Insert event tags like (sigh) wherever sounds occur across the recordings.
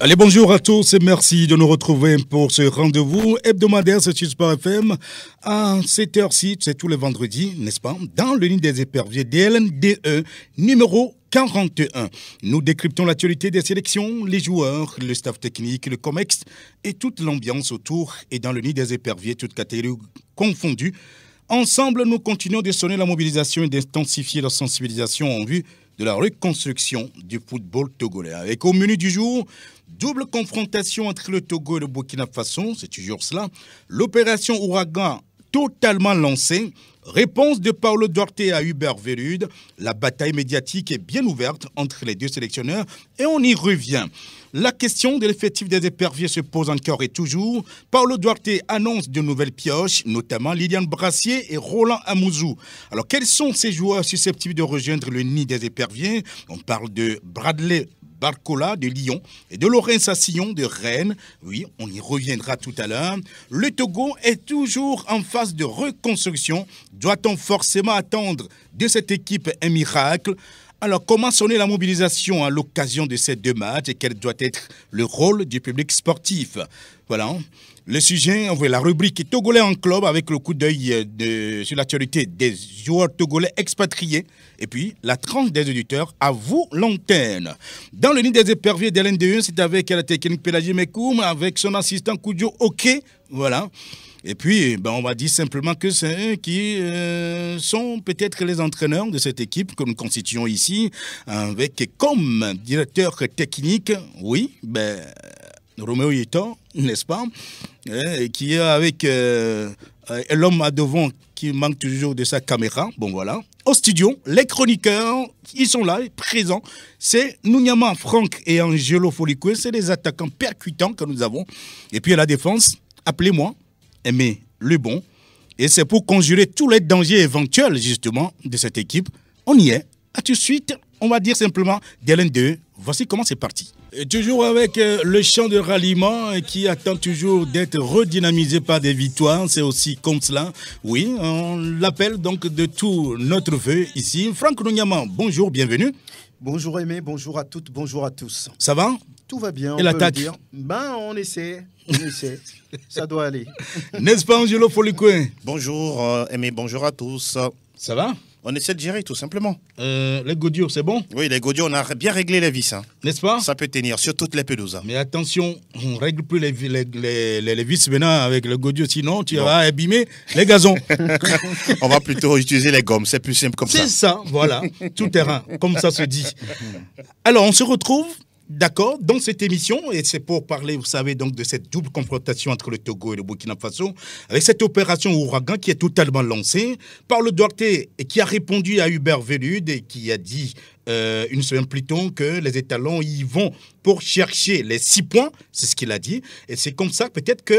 Allez, bonjour à tous et merci de nous retrouver pour ce rendez-vous hebdomadaire sur Sport FM à 7h6, c'est tous les vendredis, n'est-ce pas, dans le nid des éperviers DLNDE numéro 41. Nous décryptons l'actualité des sélections, les joueurs, le staff technique, le COMEX et toute l'ambiance autour et dans le nid des éperviers, toutes catégories confondues. Ensemble, nous continuons de sonner la mobilisation et d'intensifier la sensibilisation en vue de la reconstruction du football togolais. Avec au menu du jour, double confrontation entre le Togo et le Burkina Faso, c'est toujours cela. L'opération Ouragan totalement lancée Réponse de Paolo Duarte à Hubert Verud. La bataille médiatique est bien ouverte entre les deux sélectionneurs et on y revient. La question de l'effectif des éperviers se pose encore et toujours. Paolo Duarte annonce de nouvelles pioches, notamment Liliane Brassier et Roland Amouzou. Alors, quels sont ces joueurs susceptibles de rejoindre le nid des éperviers On parle de Bradley Barcola de Lyon et de Laurence Assillon de Rennes. Oui, on y reviendra tout à l'heure. Le Togo est toujours en phase de reconstruction. Doit-on forcément attendre de cette équipe un miracle alors, comment sonner la mobilisation à l'occasion de ces deux matchs et quel doit être le rôle du public sportif Voilà. Le sujet, on voit la rubrique Togolais en club avec le coup d'œil euh, sur l'actualité des joueurs togolais expatriés et puis la tranche des auditeurs à vous l'antenne. Dans le nid des éperviers de l'NDE, c'est avec la technique Pélagie Mekoum, avec son assistant Koudjo Ok. Voilà. Et puis, eh ben, on va dire simplement que c'est eux qui euh, sont peut-être les entraîneurs de cette équipe que nous constituons ici, avec comme directeur technique, oui, ben, Roméo Yeton, n'est-ce pas hein, Qui est avec euh, euh, l'homme à devant qui manque toujours de sa caméra. Bon, voilà. Au studio, les chroniqueurs, ils sont là, présents. C'est Nouniama, Franck et Angelo Folico, C'est les attaquants percutants que nous avons. Et puis à la défense, appelez-moi, aimez le bon. Et c'est pour conjurer tous les dangers éventuels, justement, de cette équipe. On y est. À tout de suite on va dire simplement galen 2. Voici comment c'est parti. toujours avec euh, le champ de ralliement qui attend toujours d'être redynamisé par des victoires, c'est aussi comme cela. Oui, on l'appelle donc de tout notre vœu ici. Franck Rougnaman, bonjour, bienvenue. Bonjour Aimé, bonjour à toutes, bonjour à tous. Ça va Tout va bien. Et l'attaque Ben, on essaie. On essaie. Ça doit aller. (laughs) N'est-ce pas, Angelo Folicoin Bonjour euh, Aimé, bonjour à tous. Ça va on essaie de gérer tout simplement. Euh, les Godio, c'est bon Oui, les Godio, on a bien réglé les vis. Hein. N'est-ce pas Ça peut tenir sur toutes les pelouses. Hein. Mais attention, on ne règle plus les, les, vis maintenant avec le Godio, sinon tu vas abîmer les gazons. (laughs) on va plutôt utiliser les gommes, c'est plus simple comme ça. C'est ça, voilà, tout terrain, comme ça se dit. Alors, on se retrouve D'accord, dans cette émission, et c'est pour parler, vous savez, donc de cette double confrontation entre le Togo et le Burkina Faso, avec cette opération ouragan qui est totalement lancée par le Duarte et qui a répondu à Hubert Velude et qui a dit euh, une semaine plus tôt que les étalons y vont pour chercher les six points, c'est ce qu'il a dit. Et c'est comme ça peut-être que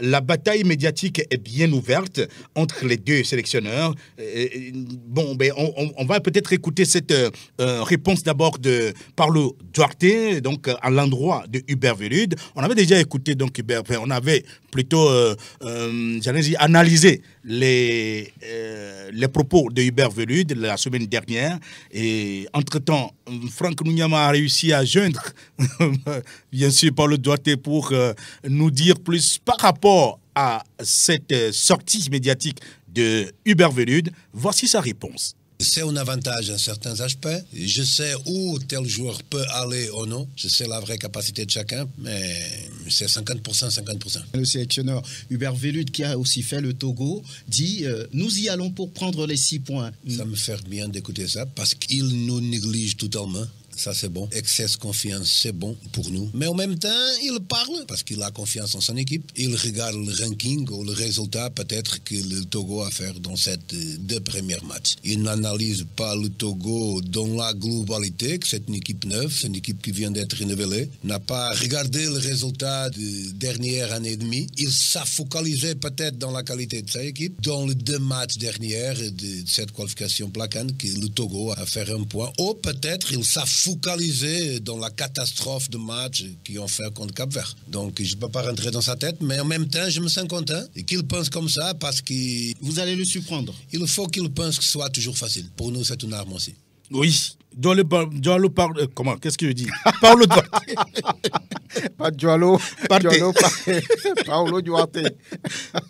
la bataille médiatique est bien ouverte entre les deux sélectionneurs. bon, ben, on, va peut-être écouter cette euh, euh, réponse d'abord de Paulo Duarte, donc à l'endroit de Hubert Velude. On avait déjà écouté donc Hubert, on avait plutôt, j'allais dire, analysé les, euh, les propos de Hubert Velude la semaine dernière. Et entre-temps, Franck Nouniama a réussi à joindre, (laughs) bien sûr, par le doigté pour euh, nous dire plus par rapport à cette euh, sortie médiatique de Hubert Velude. Voici sa réponse. C'est un avantage à certains aspects. Je sais où tel joueur peut aller ou non. Je sais la vraie capacité de chacun, mais c'est 50%, 50%. Le sélectionneur Hubert Vélude, qui a aussi fait le Togo, dit euh, Nous y allons pour prendre les six points. Ça me fait bien d'écouter ça parce qu'il nous néglige totalement. Ça, c'est bon. Excès de confiance, c'est bon pour nous. Mais en même temps, il parle parce qu'il a confiance en son équipe. Il regarde le ranking ou le résultat peut-être que le Togo a fait dans ces euh, deux premiers matchs. Il n'analyse pas le Togo dans la globalité, que c'est une équipe neuve, c'est une équipe qui vient d'être renouvelée. N'a pas regardé le résultat de dernière année et demie. Il s'est focalisé peut-être dans la qualité de sa équipe. Dans les deux matchs derniers de cette qualification placante que le Togo a fait un point. Ou peut-être il s'est focalisé dans la catastrophe de match qu'ils ont fait contre Cap-Vert. Donc, je ne peux pas rentrer dans sa tête, mais en même temps, je me sens content et qu'il pense comme ça parce que... Vous allez le surprendre. Il faut qu'il pense que ce soit toujours facile. Pour nous, c'est une arme aussi. Oui. Dans le, dans euh, comment Qu'est-ce que je dis Parle-toi. (laughs) Pas Joalo, Paolo Duarte.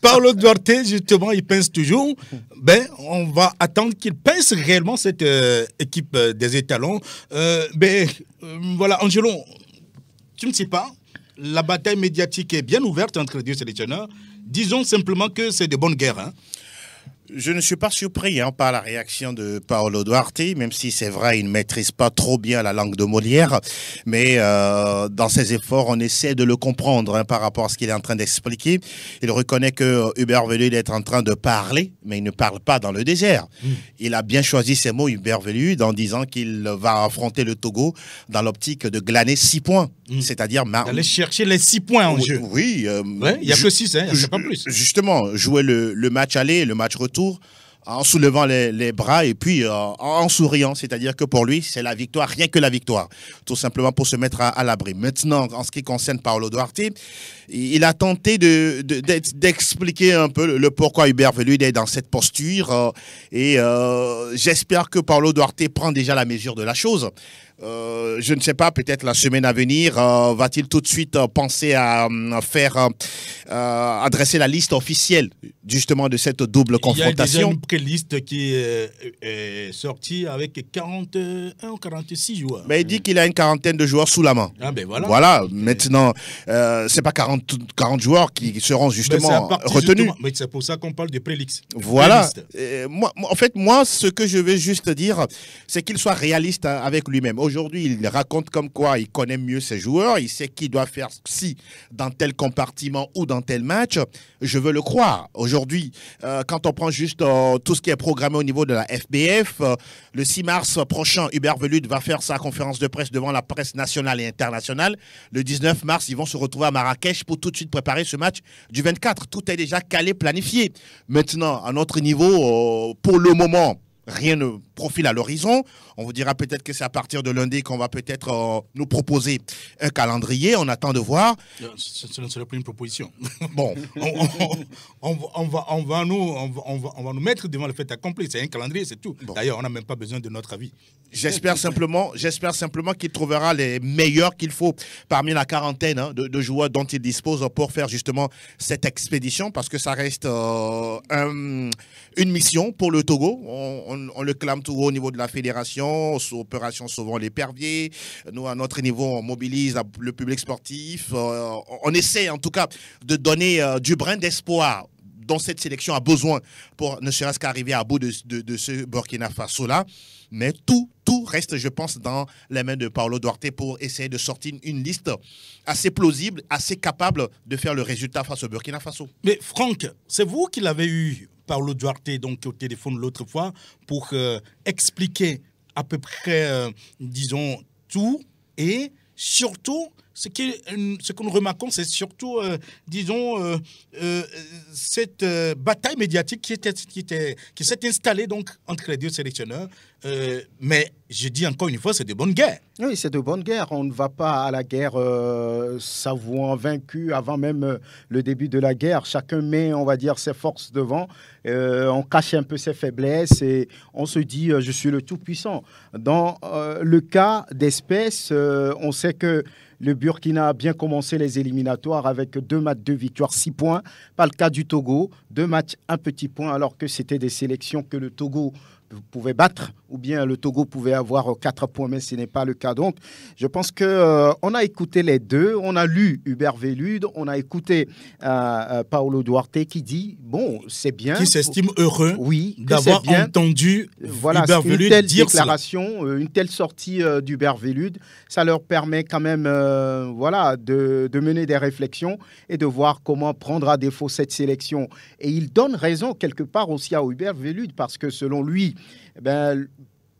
Paolo Duarte, justement, il pense toujours. Ben, on va attendre qu'il pense réellement cette euh, équipe euh, des étalons. Euh, ben, voilà, Angelo, tu ne sais pas, la bataille médiatique est bien ouverte entre les deux sélectionneurs. Disons simplement que c'est de bonnes guerres. Hein. Je ne suis pas surpris hein, par la réaction de Paolo Duarte, même si c'est vrai, il ne maîtrise pas trop bien la langue de Molière, mais euh, dans ses efforts, on essaie de le comprendre hein, par rapport à ce qu'il est en train d'expliquer. Il reconnaît que Hubert Velu est en train de parler, mais il ne parle pas dans le désert. Hmm. Il a bien choisi ses mots, Hubert Velu, en disant qu'il va affronter le Togo dans l'optique de glaner six points. Mm. C'est-à-dire. D'aller chercher les six points en jeu. Oui. Euh, il n'y a que six, hein, a pas plus. Justement, jouer le, match aller, le match retour en soulevant les, bras et puis euh, en souriant, c'est-à-dire que pour lui, c'est la victoire, rien que la victoire, tout simplement pour se mettre à, l'abri. Maintenant, en ce qui concerne Paolo Duarte, il a tenté d'expliquer de, un peu le, pourquoi Hubert lui est dans cette posture. Euh, et j'espère que Paolo Duarte prend déjà la mesure de la chose. Euh, je ne sais pas, peut-être la semaine à venir, euh, va-t-il tout de suite euh, penser à, faire adresser la liste officielle justement de cette double confrontation Il y a une liste qui est, sortie avec 41 ou 46 joueurs. Mais il dit qu'il a une quarantaine de joueurs sous la main. Ah ben voilà. Voilà, maintenant, ce c'est pas 40, 40 joueurs qui seront justement retenus. mais c'est pour ça qu'on parle de prélix. Voilà. moi, en fait, moi, ce que je veux juste dire, c'est qu'il soit réaliste hein, avec lui-même aujourd'hui, il raconte comme quoi il connaît mieux ses joueurs, il sait qui doit faire si dans tel compartiment ou dans tel match. Je veux le croire. Aujourd'hui, euh, quand on prend juste euh, tout ce qui est programmé au niveau de la FBF, euh, le 6 mars prochain, Hubert Velude va faire sa conférence de presse devant la presse nationale et internationale. Le 19 mars, ils vont se retrouver à Marrakech pour tout de suite préparer ce match du 24. Tout est déjà calé, planifié. Maintenant, à notre niveau, pour le moment, rien ne profile à l'horizon. On vous dira peut-être que c'est à partir de lundi qu'on va peut-être euh, nous proposer un calendrier. On attend de voir. Euh, ce ne serait plus une proposition. Bon, on, va, nous, mettre devant le fait accompli. C'est un calendrier, c'est tout. D'ailleurs, on n'a même pas besoin de notre avis. J'espère simplement, simplement qu'il trouvera les meilleurs qu'il faut parmi la quarantaine hein, de, joueurs dont il dispose pour faire justement cette expédition, parce que ça reste euh, une mission pour le Togo. On, on le clame tout haut au niveau de la fédération opérations souvent Sauvons l'épervier. Nous, à notre niveau, on mobilise le public sportif. Euh, on essaie, en tout cas, de donner euh, du brin d'espoir dont cette sélection a besoin pour ne serait-ce qu'arriver à bout de, ce Burkina Faso-là. Mais tout, tout reste, je pense, dans les mains de Paolo Duarte pour essayer de sortir une liste assez plausible, assez capable de faire le résultat face au Burkina Faso. Mais Franck, c'est vous qui l'avez eu, Paolo Duarte, donc au téléphone l'autre fois, pour euh, expliquer à peu près, euh, disons, tout. Et surtout, ce, qui, ce que nous remarquons, c'est surtout, euh, disons, euh, euh, cette bataille médiatique qui, était, qui, qui s'est installée donc, entre les deux sélectionneurs. mais je dis encore une fois, c'est de bonnes guerres. Oui, c'est de bonnes guerres. On ne va pas à la guerre savouant vaincu avant même le début de la guerre. Chacun met, on va dire, ses forces devant. on cache un peu ses faiblesses et on se dit, je suis le tout-puissant. Dans le cas d'espèces, on sait que le Burkina a bien commencé les éliminatoires avec deux matchs, deux victoires, six points. Pas le cas du Togo, deux matchs, un petit point, alors que c'était des sélections que le Togo pouvait battre ou bien le Togo pouvait avoir euh, quatre points, mais ce n'est pas le cas. Donc, je pense que euh, on a écouté les deux, on a lu Hubert Vélude, on a écouté euh, Paolo Duarte qui dit bon, c'est bien. Qui s'estime heureux oui, d'avoir entendu voilà, Hubert Vélude une telle déclaration, une telle sortie d'Hubert Vélude. Ça leur permet quand même voilà, de, de mener des réflexions et de voir comment prendre à défaut cette sélection. Et il donne raison quelque part aussi à Hubert Vélude parce que selon lui, eh ben,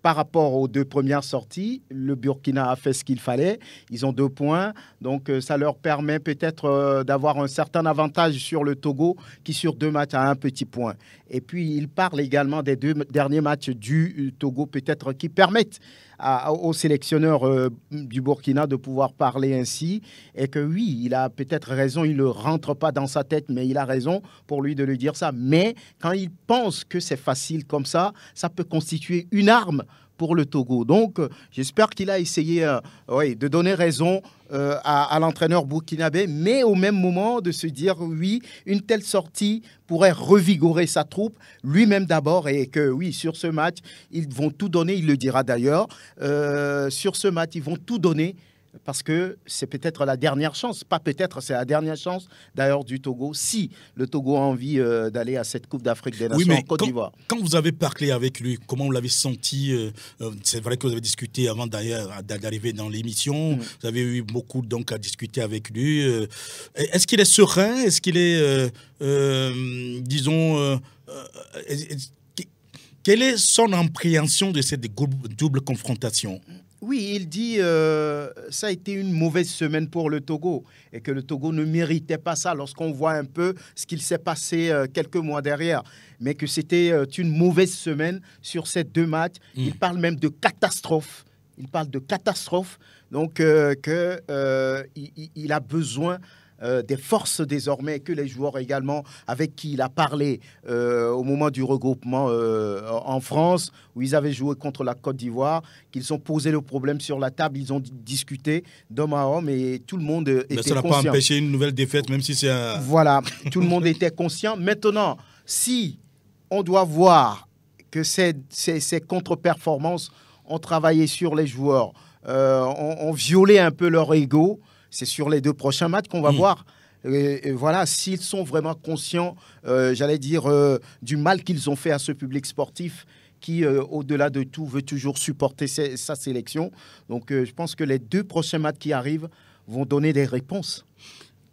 par rapport aux deux premières sorties, le Burkina a fait ce qu'il fallait. Ils ont deux points, donc euh, ça leur permet peut-être euh, d'avoir un certain avantage sur le Togo qui sur deux matchs a un petit point. Et puis il parle également des deux derniers matchs du euh, Togo peut-être qui permettent au sélectionneur euh, du Burkina de pouvoir parler ainsi et que oui, il a peut-être raison, il ne rentre pas dans sa tête, mais il a raison pour lui de lui dire ça. Mais quand il pense que c'est facile comme ça, ça peut constituer une arme pour le Togo. Donc, euh, j'espère qu'il a essayé euh, de donner raison euh, à, l'entraîneur burkinabé, mais au même moment de se dire, oui, une telle sortie pourrait revigorer sa troupe, lui-même d'abord, et que oui, sur ce match, ils vont tout donner, il le dira d'ailleurs, sur ce match, ils vont tout donner parce que c'est peut-être la dernière chance, pas peut-être, c'est la dernière chance d'ailleurs du Togo, si le Togo a envie euh, d'aller à cette Coupe d'Afrique des Nations en Côte d'Ivoire. Quand vous avez parlé avec lui, comment vous l'avez senti euh, euh, C'est vrai que vous avez discuté avant d'arriver dans l'émission, mm. vous avez eu beaucoup donc à discuter avec lui. Est-ce qu'il est serein Est-ce qu'il est, disons, quelle est son appréhension de cette double confrontation oui, il dit euh, ça a été une mauvaise semaine pour le Togo et que le Togo ne méritait pas ça lorsqu'on voit un peu ce qu'il s'est passé euh, quelques mois derrière, mais que c'était euh, une mauvaise semaine sur ces deux matchs. Mm. Il parle même de catastrophe. Il parle de catastrophe, donc euh, qu'il il a besoin euh, des forces désormais que les joueurs également avec qui il a parlé euh, au moment du regroupement euh, en France, où ils avaient joué contre la Côte d'Ivoire, qu'ils ont posé le problème sur la table, ils ont discuté d'homme à homme et tout le monde était conscient. ça n'a pas empêché une nouvelle défaite, même si c'est un... Voilà, tout le monde était conscient. Maintenant, si on doit voir que ces, ces, contre-performances ont travaillé sur les joueurs, ont, ont, violé un peu leur ego, c'est sur les deux prochains matchs qu'on va mm. voir. voilà, s'ils sont vraiment conscients, euh, j'allais dire, euh, du mal qu'ils ont fait à ce public sportif qui, euh, au-delà de tout, veut toujours supporter sa sélection. Donc, je pense que les deux prochains matchs qui arrivent vont donner des réponses.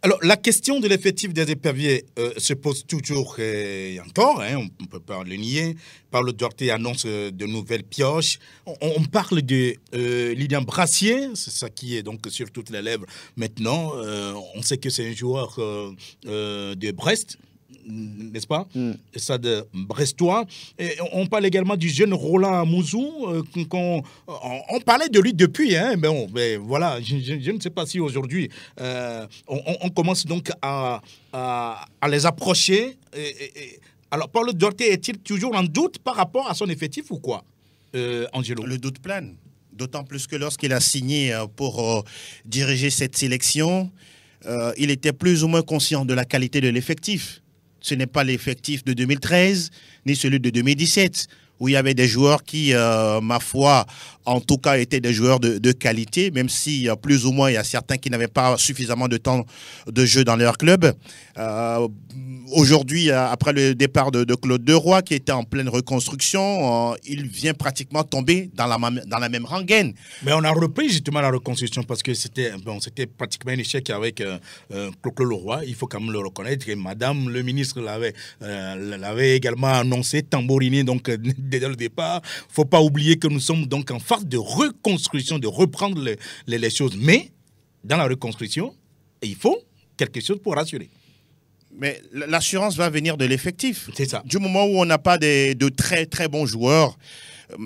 Alors, la question de l'effectif des éperviers euh, se pose toujours euh, et encore, hein, on ne peut pas le nier. Pablo Duarte annonce euh, de nouvelles pioches. On, parle de euh, Lilian Brassier, c'est ça qui est donc sur toutes les lèvres maintenant. on sait que c'est un joueur de Brest n'est-ce pas mm. de brestois. Et on parle également du jeune Roland Mouzou. Euh, euh, on, parlait de lui depuis. Hein, mais bon, voilà, je, ne sais pas si aujourd'hui euh, on, commence donc à, à, les approcher. alors, Paul Dorté est-il toujours en doute par rapport à son effectif ou quoi, Angelo Le doute plein. D'autant plus que lorsqu'il a signé pour diriger cette sélection, il était plus ou moins conscient de la qualité de l'effectif ce n'est pas l'effectif de 2013 ni celui de 2017 où il y avait des joueurs qui, euh, ma foi, en tout cas, étaient des joueurs de, qualité, même si euh, plus ou moins il y a certains qui n'avaient pas suffisamment de temps de jeu dans leur club. Euh, Aujourd'hui, euh, après le départ de, de, Claude Deroy, qui était en pleine reconstruction, euh, il vient pratiquement tomber dans la, dans la même rengaine. Mais on a repris justement la reconstruction parce que c'était bon, pratiquement un échec avec euh, Claude Leroy. Il faut quand même le reconnaître. Et Madame le ministre l'avait également annoncé, tambouriné donc, (laughs) dès le départ. Il ne faut pas oublier que nous sommes donc en phase de reconstruction, de reprendre les, les choses. Mais dans la reconstruction, il faut quelque chose pour rassurer. Mais l'assurance va venir de l'effectif. C'est ça. Du moment où on n'a pas de très très bons joueurs, euh,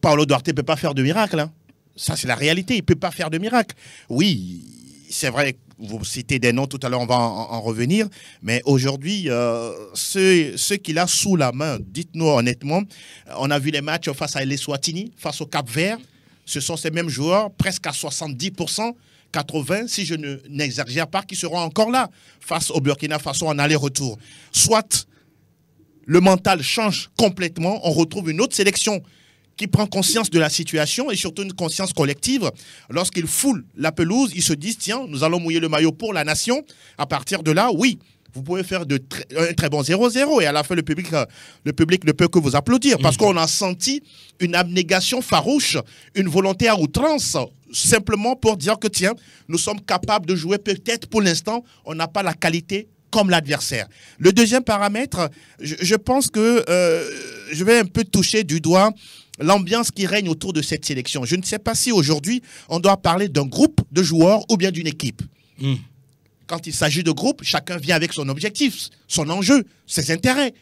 Paolo Duarte ne peut pas faire de miracle. Hein. Ça, c'est la réalité. Il ne peut pas faire de miracle. Oui, c'est vrai, vous citez des noms tout à l'heure, on va en, revenir. Mais aujourd'hui, euh, ceux, qu'il a sous la main, dites-nous honnêtement, on a vu les matchs face à Swatini, face au Cap Vert. Ce sont ces mêmes joueurs, presque à 70%. 80, si je n'exagère pas, qui seront encore là face au Burkina Faso en aller-retour. Soit le mental change complètement, on retrouve une autre sélection qui prend conscience de la situation et surtout une conscience collective. Lorsqu'ils foulent la pelouse, ils se disent, tiens, nous allons mouiller le maillot pour la nation. À partir de là, oui, vous pouvez faire euh, un très bon 0-0 et à la fin le public euh, le public ne peut que vous applaudir parce mm. qu'on a senti une abnégation farouche, une volonté à outrance simplement pour dire que tiens, nous sommes capables de jouer peut-être pour l'instant, on n'a pas la qualité comme l'adversaire. Le deuxième paramètre, je, pense que euh, je vais un peu toucher du doigt l'ambiance qui règne autour de cette sélection. Je ne sais pas si aujourd'hui on doit parler d'un groupe de joueurs ou bien d'une équipe. Hmm. Quand il s'agit de groupe, chacun vient avec son objectif, son enjeu, ses intérêts.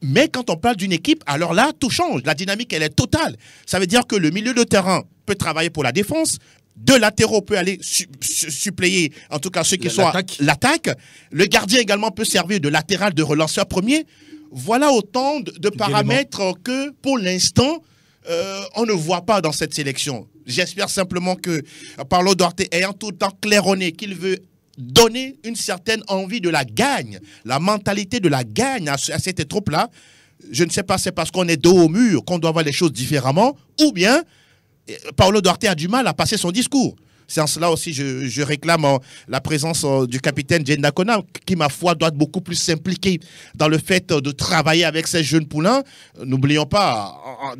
Mais quand on parle d'une équipe, alors là, tout change. La dynamique, elle est totale. Ça veut dire que le milieu de terrain peut travailler pour la défense. De latéraux peut aller suppléer, en tout cas ceux qui sont l'attaque. Le gardien également peut servir de latéral, de relanceur premier. Voilà autant de, paramètres que, pour l'instant, euh, on ne voit pas dans cette sélection. J'espère simplement que par Duarte, ayant tout le temps claironné qu'il veut donner une certaine envie de la gagne, la mentalité de la gagne à, à cette troupe-là, je ne sais pas, c'est parce qu'on est dos au mur qu'on doit voir les choses différemment, ou bien Paolo Duarte a du mal à passer son discours. C'est en cela aussi je, je réclame hein, la présence hein, du capitaine Jen Kona, qui, ma foi, doit beaucoup plus s'impliquer dans le fait euh, de travailler avec ces jeunes poulains. N'oublions pas,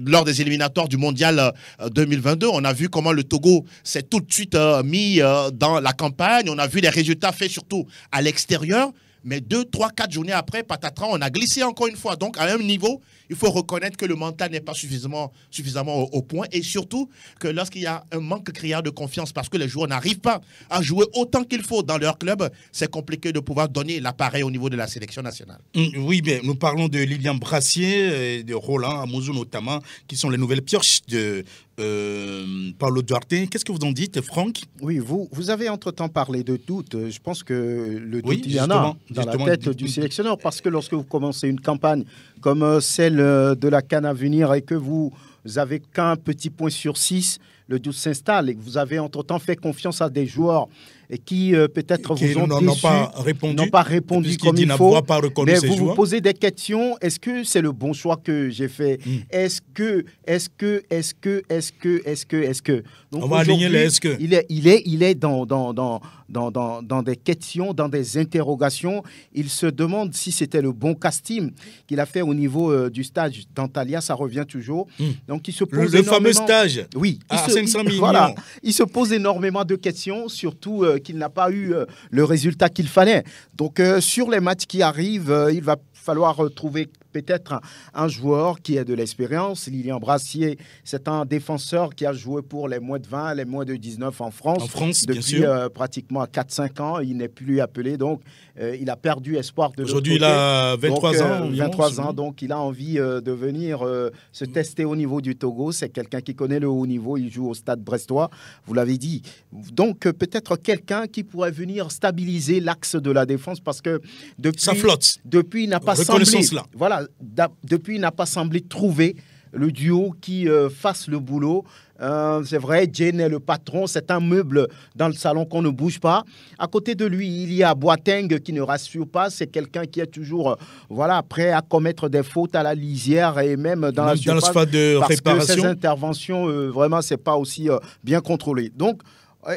lors des éliminatoires du Mondial 2022, euh, on a vu comment le Togo s'est tout de suite euh, mis dans la campagne. On a vu les résultats faits surtout à l'extérieur. Mais deux, trois, quatre journées après, patatras, on a glissé encore une fois. Donc, à un niveau il faut reconnaître que le mental n'est pas suffisamment, suffisamment au, point et surtout que lorsqu'il y a un manque criard de confiance parce que les joueurs n'arrivent pas à jouer autant qu'il faut dans leur club, c'est compliqué de pouvoir donner l'appareil au niveau de la sélection nationale. Mm, oui, mais nous parlons de Lilian Brassier, et de Roland Amouzou notamment, qui sont les nouvelles pioches de, euh, Paulo Duarte. Qu'est-ce que vous en dites, Franck Oui, vous, vous avez entre-temps parlé de doute. Je pense que le doute, il y en a dans la tête du sélectionneur. Parce que lorsque vous commencez une campagne comme euh, celle euh, de la canne à venir et que vous avez qu'un petit point sur six, le doute s'installe et que vous avez entre-temps fait confiance à des joueurs et qui euh, peut-être vous ont déçu, pas répondu, n'ont pas répondu comme il faut. Pas mais vous vous posez des questions. Est-ce que c'est le bon choix que j'ai fait hmm. Est-ce que, est-ce que, est-ce que, est-ce que, est-ce que, est-ce que On va aligner les est-ce que. Il est, il est, il est dans, dans, dans, dans, dans, des questions, dans des interrogations. Il se demande si c'était le bon casting qu'il a fait au niveau euh, du stage d'Antalya. Ça revient toujours. Hmm. Donc il se pose le, fameux stage. Oui. à 500 ah, millions. Voilà. Il se pose énormément de questions, surtout. Euh, euh, qu'il n'a pas eu euh, le résultat qu'il fallait. Donc euh, sur les matchs qui arrivent, il va falloir trouver peut-être un joueur qui a de l'expérience. Lilian Brassier, c'est un défenseur qui a joué pour les mois de 20, les moins de 19 en France. depuis pratiquement 4-5 ans, il n'est plus appelé. Donc, euh, il a perdu espoir de Aujourd'hui, il a 23 euh, ans. 23 ans, donc il a envie euh, de venir se tester au niveau du Togo. C'est quelqu'un qui connaît le haut niveau. Il joue au stade brestois, vous l'avez dit. Donc peut-être quelqu'un qui pourrait venir stabiliser l'axe de la défense parce que depuis. Ça flotte. Depuis, il n'a pas semblé. Voilà, depuis, il n'a pas semblé trouver le duo qui fasse le boulot euh, c'est vrai, Jane est le patron, c'est un meuble dans le salon qu'on ne bouge pas. À côté de lui, il y a Boiteng qui ne rassure pas, c'est quelqu'un qui est toujours euh, voilà, prêt à commettre des fautes à la lisière et même dans la surface dans de ses interventions, vraiment, euh, vraiment, c'est pas aussi bien contrôlé. Donc,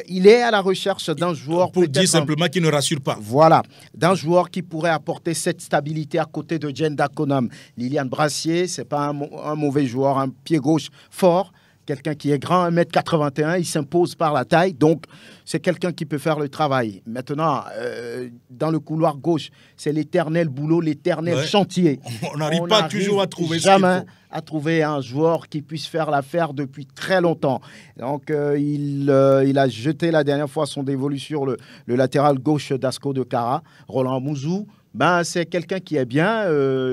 il est à la recherche d'un joueur. Pour dire simplement ne rassure pas. Voilà. D'un joueur qui pourrait apporter cette stabilité à côté de Jen Dakonam. Liliane Brassier, ce n'est pas un, mauvais joueur, un pied gauche fort. Quelqu'un qui est grand, 1m81, il s'impose par la taille, donc c'est quelqu'un qui peut faire le travail. Maintenant, euh, dans le couloir gauche, c'est l'éternel boulot, l'éternel chantier. On n'arrive pas toujours à trouver jamais à trouver un joueur qui puisse faire l'affaire depuis très longtemps. Donc, euh, euh, il, a jeté la dernière fois son dévolu sur le, latéral gauche d'Asco de Cara, Roland Mouzou. Ben, c'est quelqu'un qui est bien.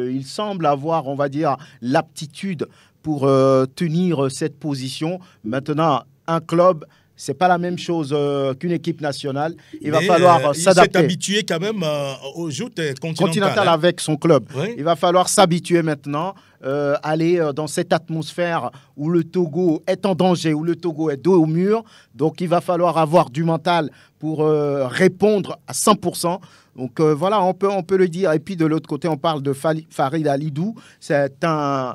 il semble avoir, on va dire, l'aptitude pour euh, tenir cette position. Maintenant, un club, c'est pas la même chose euh, qu'une équipe nationale. Il va falloir s'adapter. Euh, il s'est habitué quand même au aux joutes continentales. Continental hein. avec son club. Il va falloir s'habituer maintenant, aller dans cette atmosphère où le Togo est en danger, où le Togo est dos au mur. Donc il va falloir avoir du mental pour répondre à 100%. Donc euh, voilà, on peut, on peut le dire. Et puis de l'autre côté, on parle de Farid Alidou. C'est euh,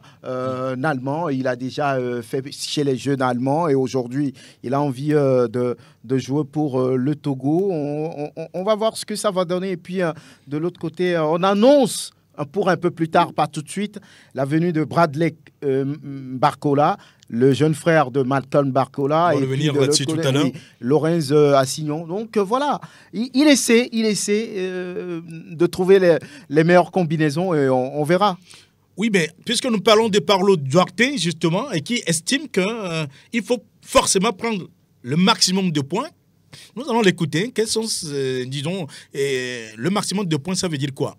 un, Allemand. Il a déjà euh, fait chez les jeunes allemands et aujourd'hui, il a envie de, jouer pour le Togo. On, va voir ce que ça va donner. Et puis de l'autre côté, on annonce pour un peu plus tard, pas tout de suite, la venue de Bradley Barcola, le jeune frère de Malcolm Barcola. et à Lorenz euh, Assignon. Donc euh, voilà, il, essaie, il essaie euh, de trouver les, meilleures combinaisons et on, verra. Oui, mais puisque nous parlons de Parlo Duarte, justement, et qui estime qu'il faut forcément prendre le maximum de points, nous allons l'écouter. Hein. Quels sont, disons, le maximum de points, ça veut dire quoi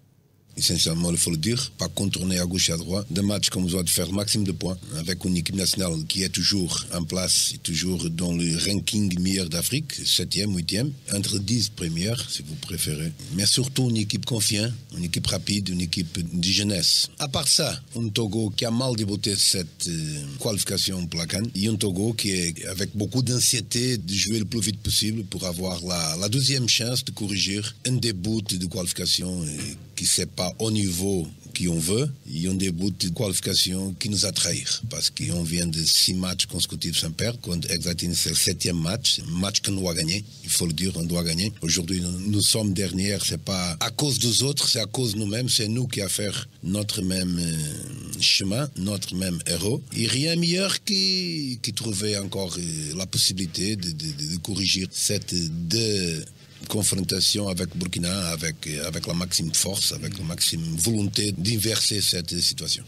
essentiellement il faut le dire, pas contourner à gauche et à droite. Des matchs qu'on doit faire maximum de points avec une équipe nationale qui est toujours en place, toujours dans le ranking meilleur d'Afrique, 7e, 8e, entre 10 premières si vous préférez. Mais surtout une équipe confiante, une équipe rapide, une équipe de jeunesse. À part ça, un Togo qui a mal débuté cette euh, qualification pour la Cannes et un Togo qui est avec beaucoup d'anxiété de jouer le plus vite possible pour avoir la, la deuxième chance de corriger un début de qualification. Et, euh, qui c'est pas au niveau qu'on veut, et des bouts de qualification qui nous a trahis. Parce qu'on vient de six matchs consécutifs sans perdre. Quand exactement c'est le septième match, match qu'on doit gagner. Il faut le dire, on doit gagner. Aujourd'hui, nous sommes dernière. C'est pas à cause des autres, c'est à cause nous-mêmes. C'est nous qui avons fait notre même euh, chemin, notre même héros. Et rien meilleur qui, qui trouvait encore euh, la possibilité de, de, corriger cette euh, deux confrontation avec Burkina, avec, avec la maxime force, avec la maxime volonté d'inverser cette situation.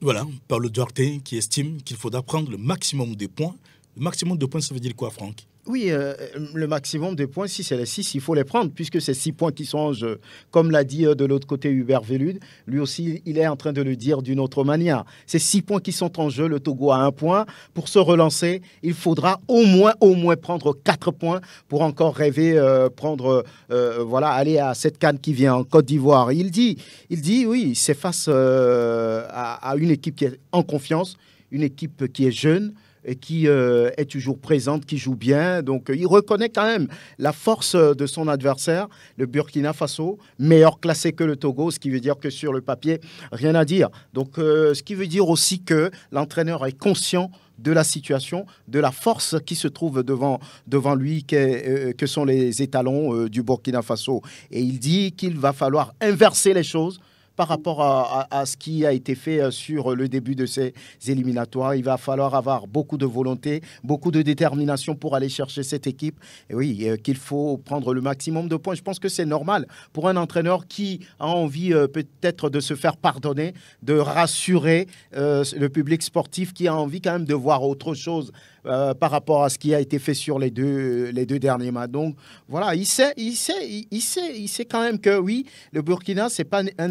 Voilà, Paulo Duarte qui estime qu'il faut prendre le maximum des points le maximum de points, ça veut dire quoi, Franck oui, euh, le maximum de points, si c'est les six, il faut les prendre, puisque c'est six points qui sont en jeu. Comme l'a dit euh, de l'autre côté Hubert Velude, lui aussi, il est en train de le dire d'une autre manière. C'est six points qui sont en jeu, le Togo a un point. Pour se relancer, il faudra au moins, au moins prendre quatre points pour encore rêver, euh, prendre, voilà, aller à cette canne qui vient en Côte d'Ivoire. Il dit, il dit, oui, c'est face à une équipe qui est en confiance, une équipe qui est jeune, qui euh, est toujours présente, qui joue bien. Donc, euh, il reconnaît quand même la force euh, de son adversaire, le Burkina Faso, meilleur classé que le Togo, ce qui veut dire que sur le papier, rien à dire. Donc, ce qui veut dire aussi que l'entraîneur est conscient de la situation, de la force qui se trouve devant, devant lui, que, sont les étalons du Burkina Faso. Et il dit qu'il va falloir inverser les choses par rapport à, ce qui a été fait euh, sur le début de ces éliminatoires. Il va falloir avoir beaucoup de volonté, beaucoup de détermination pour aller chercher cette équipe. Et oui, euh, qu'il faut prendre le maximum de points. Je pense que c'est normal pour un entraîneur qui a envie euh, peut-être de se faire pardonner, de rassurer le public sportif qui a envie quand même de voir autre chose euh, par rapport à ce qui a été fait sur les deux, les deux derniers matchs. Donc voilà, il sait, il sait, il, sait, il sait quand même que oui, le Burkina, n'est pas euh,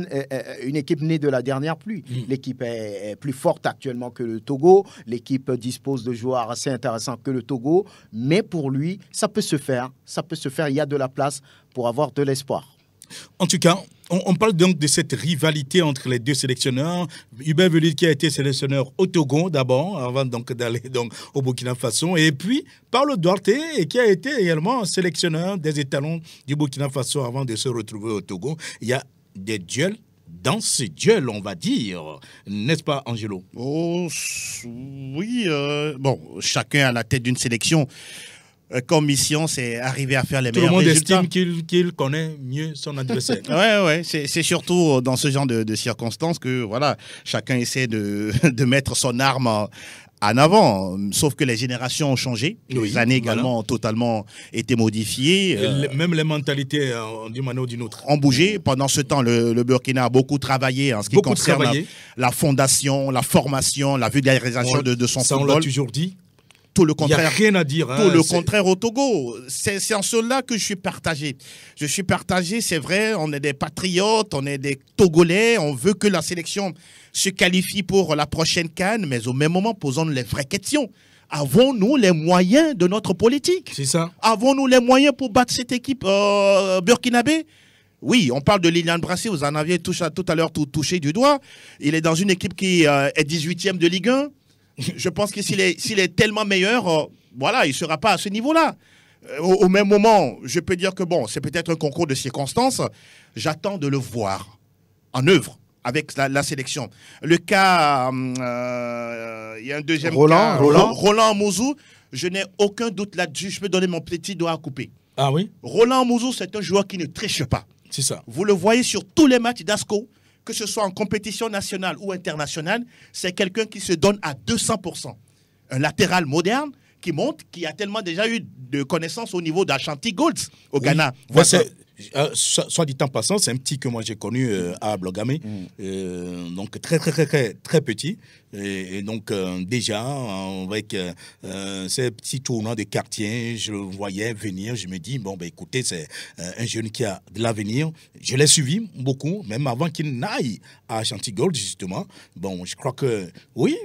une équipe née de la dernière pluie. Mm. L'équipe est, est, plus forte actuellement que le Togo. L'équipe dispose de joueurs assez intéressants que le Togo. Mais pour lui, ça peut se faire. Ça peut se faire. Il y a de la place pour avoir de l'espoir. En tout cas, on, parle donc de cette rivalité entre les deux sélectionneurs. Hubert Velud qui a été sélectionneur au Togo d'abord, avant donc d'aller donc au Burkina Faso, et puis Paulo Duarte qui a été également sélectionneur des étalons du Burkina Faso avant de se retrouver au Togo. Il y a des duels dans ces duels, on va dire. N'est-ce pas, Angelo oh, oui. Euh, bon, chacun à la tête d'une sélection. Euh, comme mission, c'est arriver à faire les meilleurs résultats. Tout le monde estime qu'il connaît mieux son adversaire. (laughs) ouais, ouais. C'est surtout euh, dans ce genre de, circonstances que voilà, chacun essaie de, (laughs) mettre son arme en, avant, sauf que les générations ont changé, les années également ont totalement été modifiées. Euh, même les mentalités, d'une manière ou d'une autre. Ont bougé. Pendant ce temps, le, Burkina a beaucoup travaillé en ce qui concerne la, fondation, la formation, la vulgarisation de, de, son Ça, on l'a toujours dit. Tout le hein, contraire. au Togo. C'est en cela que je suis partagé. Je suis partagé, c'est vrai, on est des patriotes, on est des Togolais, on veut que la sélection se qualifie pour la prochaine Cannes, mais au même moment, posons les vraies questions. Avons-nous les moyens de notre politique C'est ça. Avons-nous les moyens pour battre cette équipe euh, burkinabé oui, on parle de Lilian Brassé, vous en aviez tout, à l'heure tout touché du doigt. Il est dans une équipe qui euh, est 18e de Ligue 1. (laughs) je pense que s'il est, tellement meilleur, euh, voilà, il ne sera pas à ce niveau-là. Euh, au, même moment, je peux dire que bon, c'est peut-être un concours de circonstances. J'attends de le voir en œuvre avec la, sélection. Le cas, euh, il y a un deuxième Roland, cas, Roland, Roland Mouzou, je n'ai aucun doute là-dessus. Je peux donner mon petit doigt à couper. Ah oui Roland Mouzou, c'est un joueur qui ne triche pas. C'est ça. Vous le voyez sur tous les matchs d'Asco que ce soit en compétition nationale ou internationale, c'est quelqu'un qui se donne à 200%. Un latéral moderne qui monte, qui a tellement déjà eu de connaissances au niveau d'Ashanti Golds au Ghana. Voici, euh, soit, dit en passant, c'est un petit que moi j'ai connu euh, mm. à Blogamé, mm. euh, donc très très très très, très petit. Et, donc déjà, avec ces petits tournants de quartier, je le voyais venir, je me dis, bon, ben, écoutez, c'est un jeune qui a de l'avenir. Je l'ai suivi beaucoup, même avant qu'il n'aille à Chantigold, justement. Bon, je crois que oui,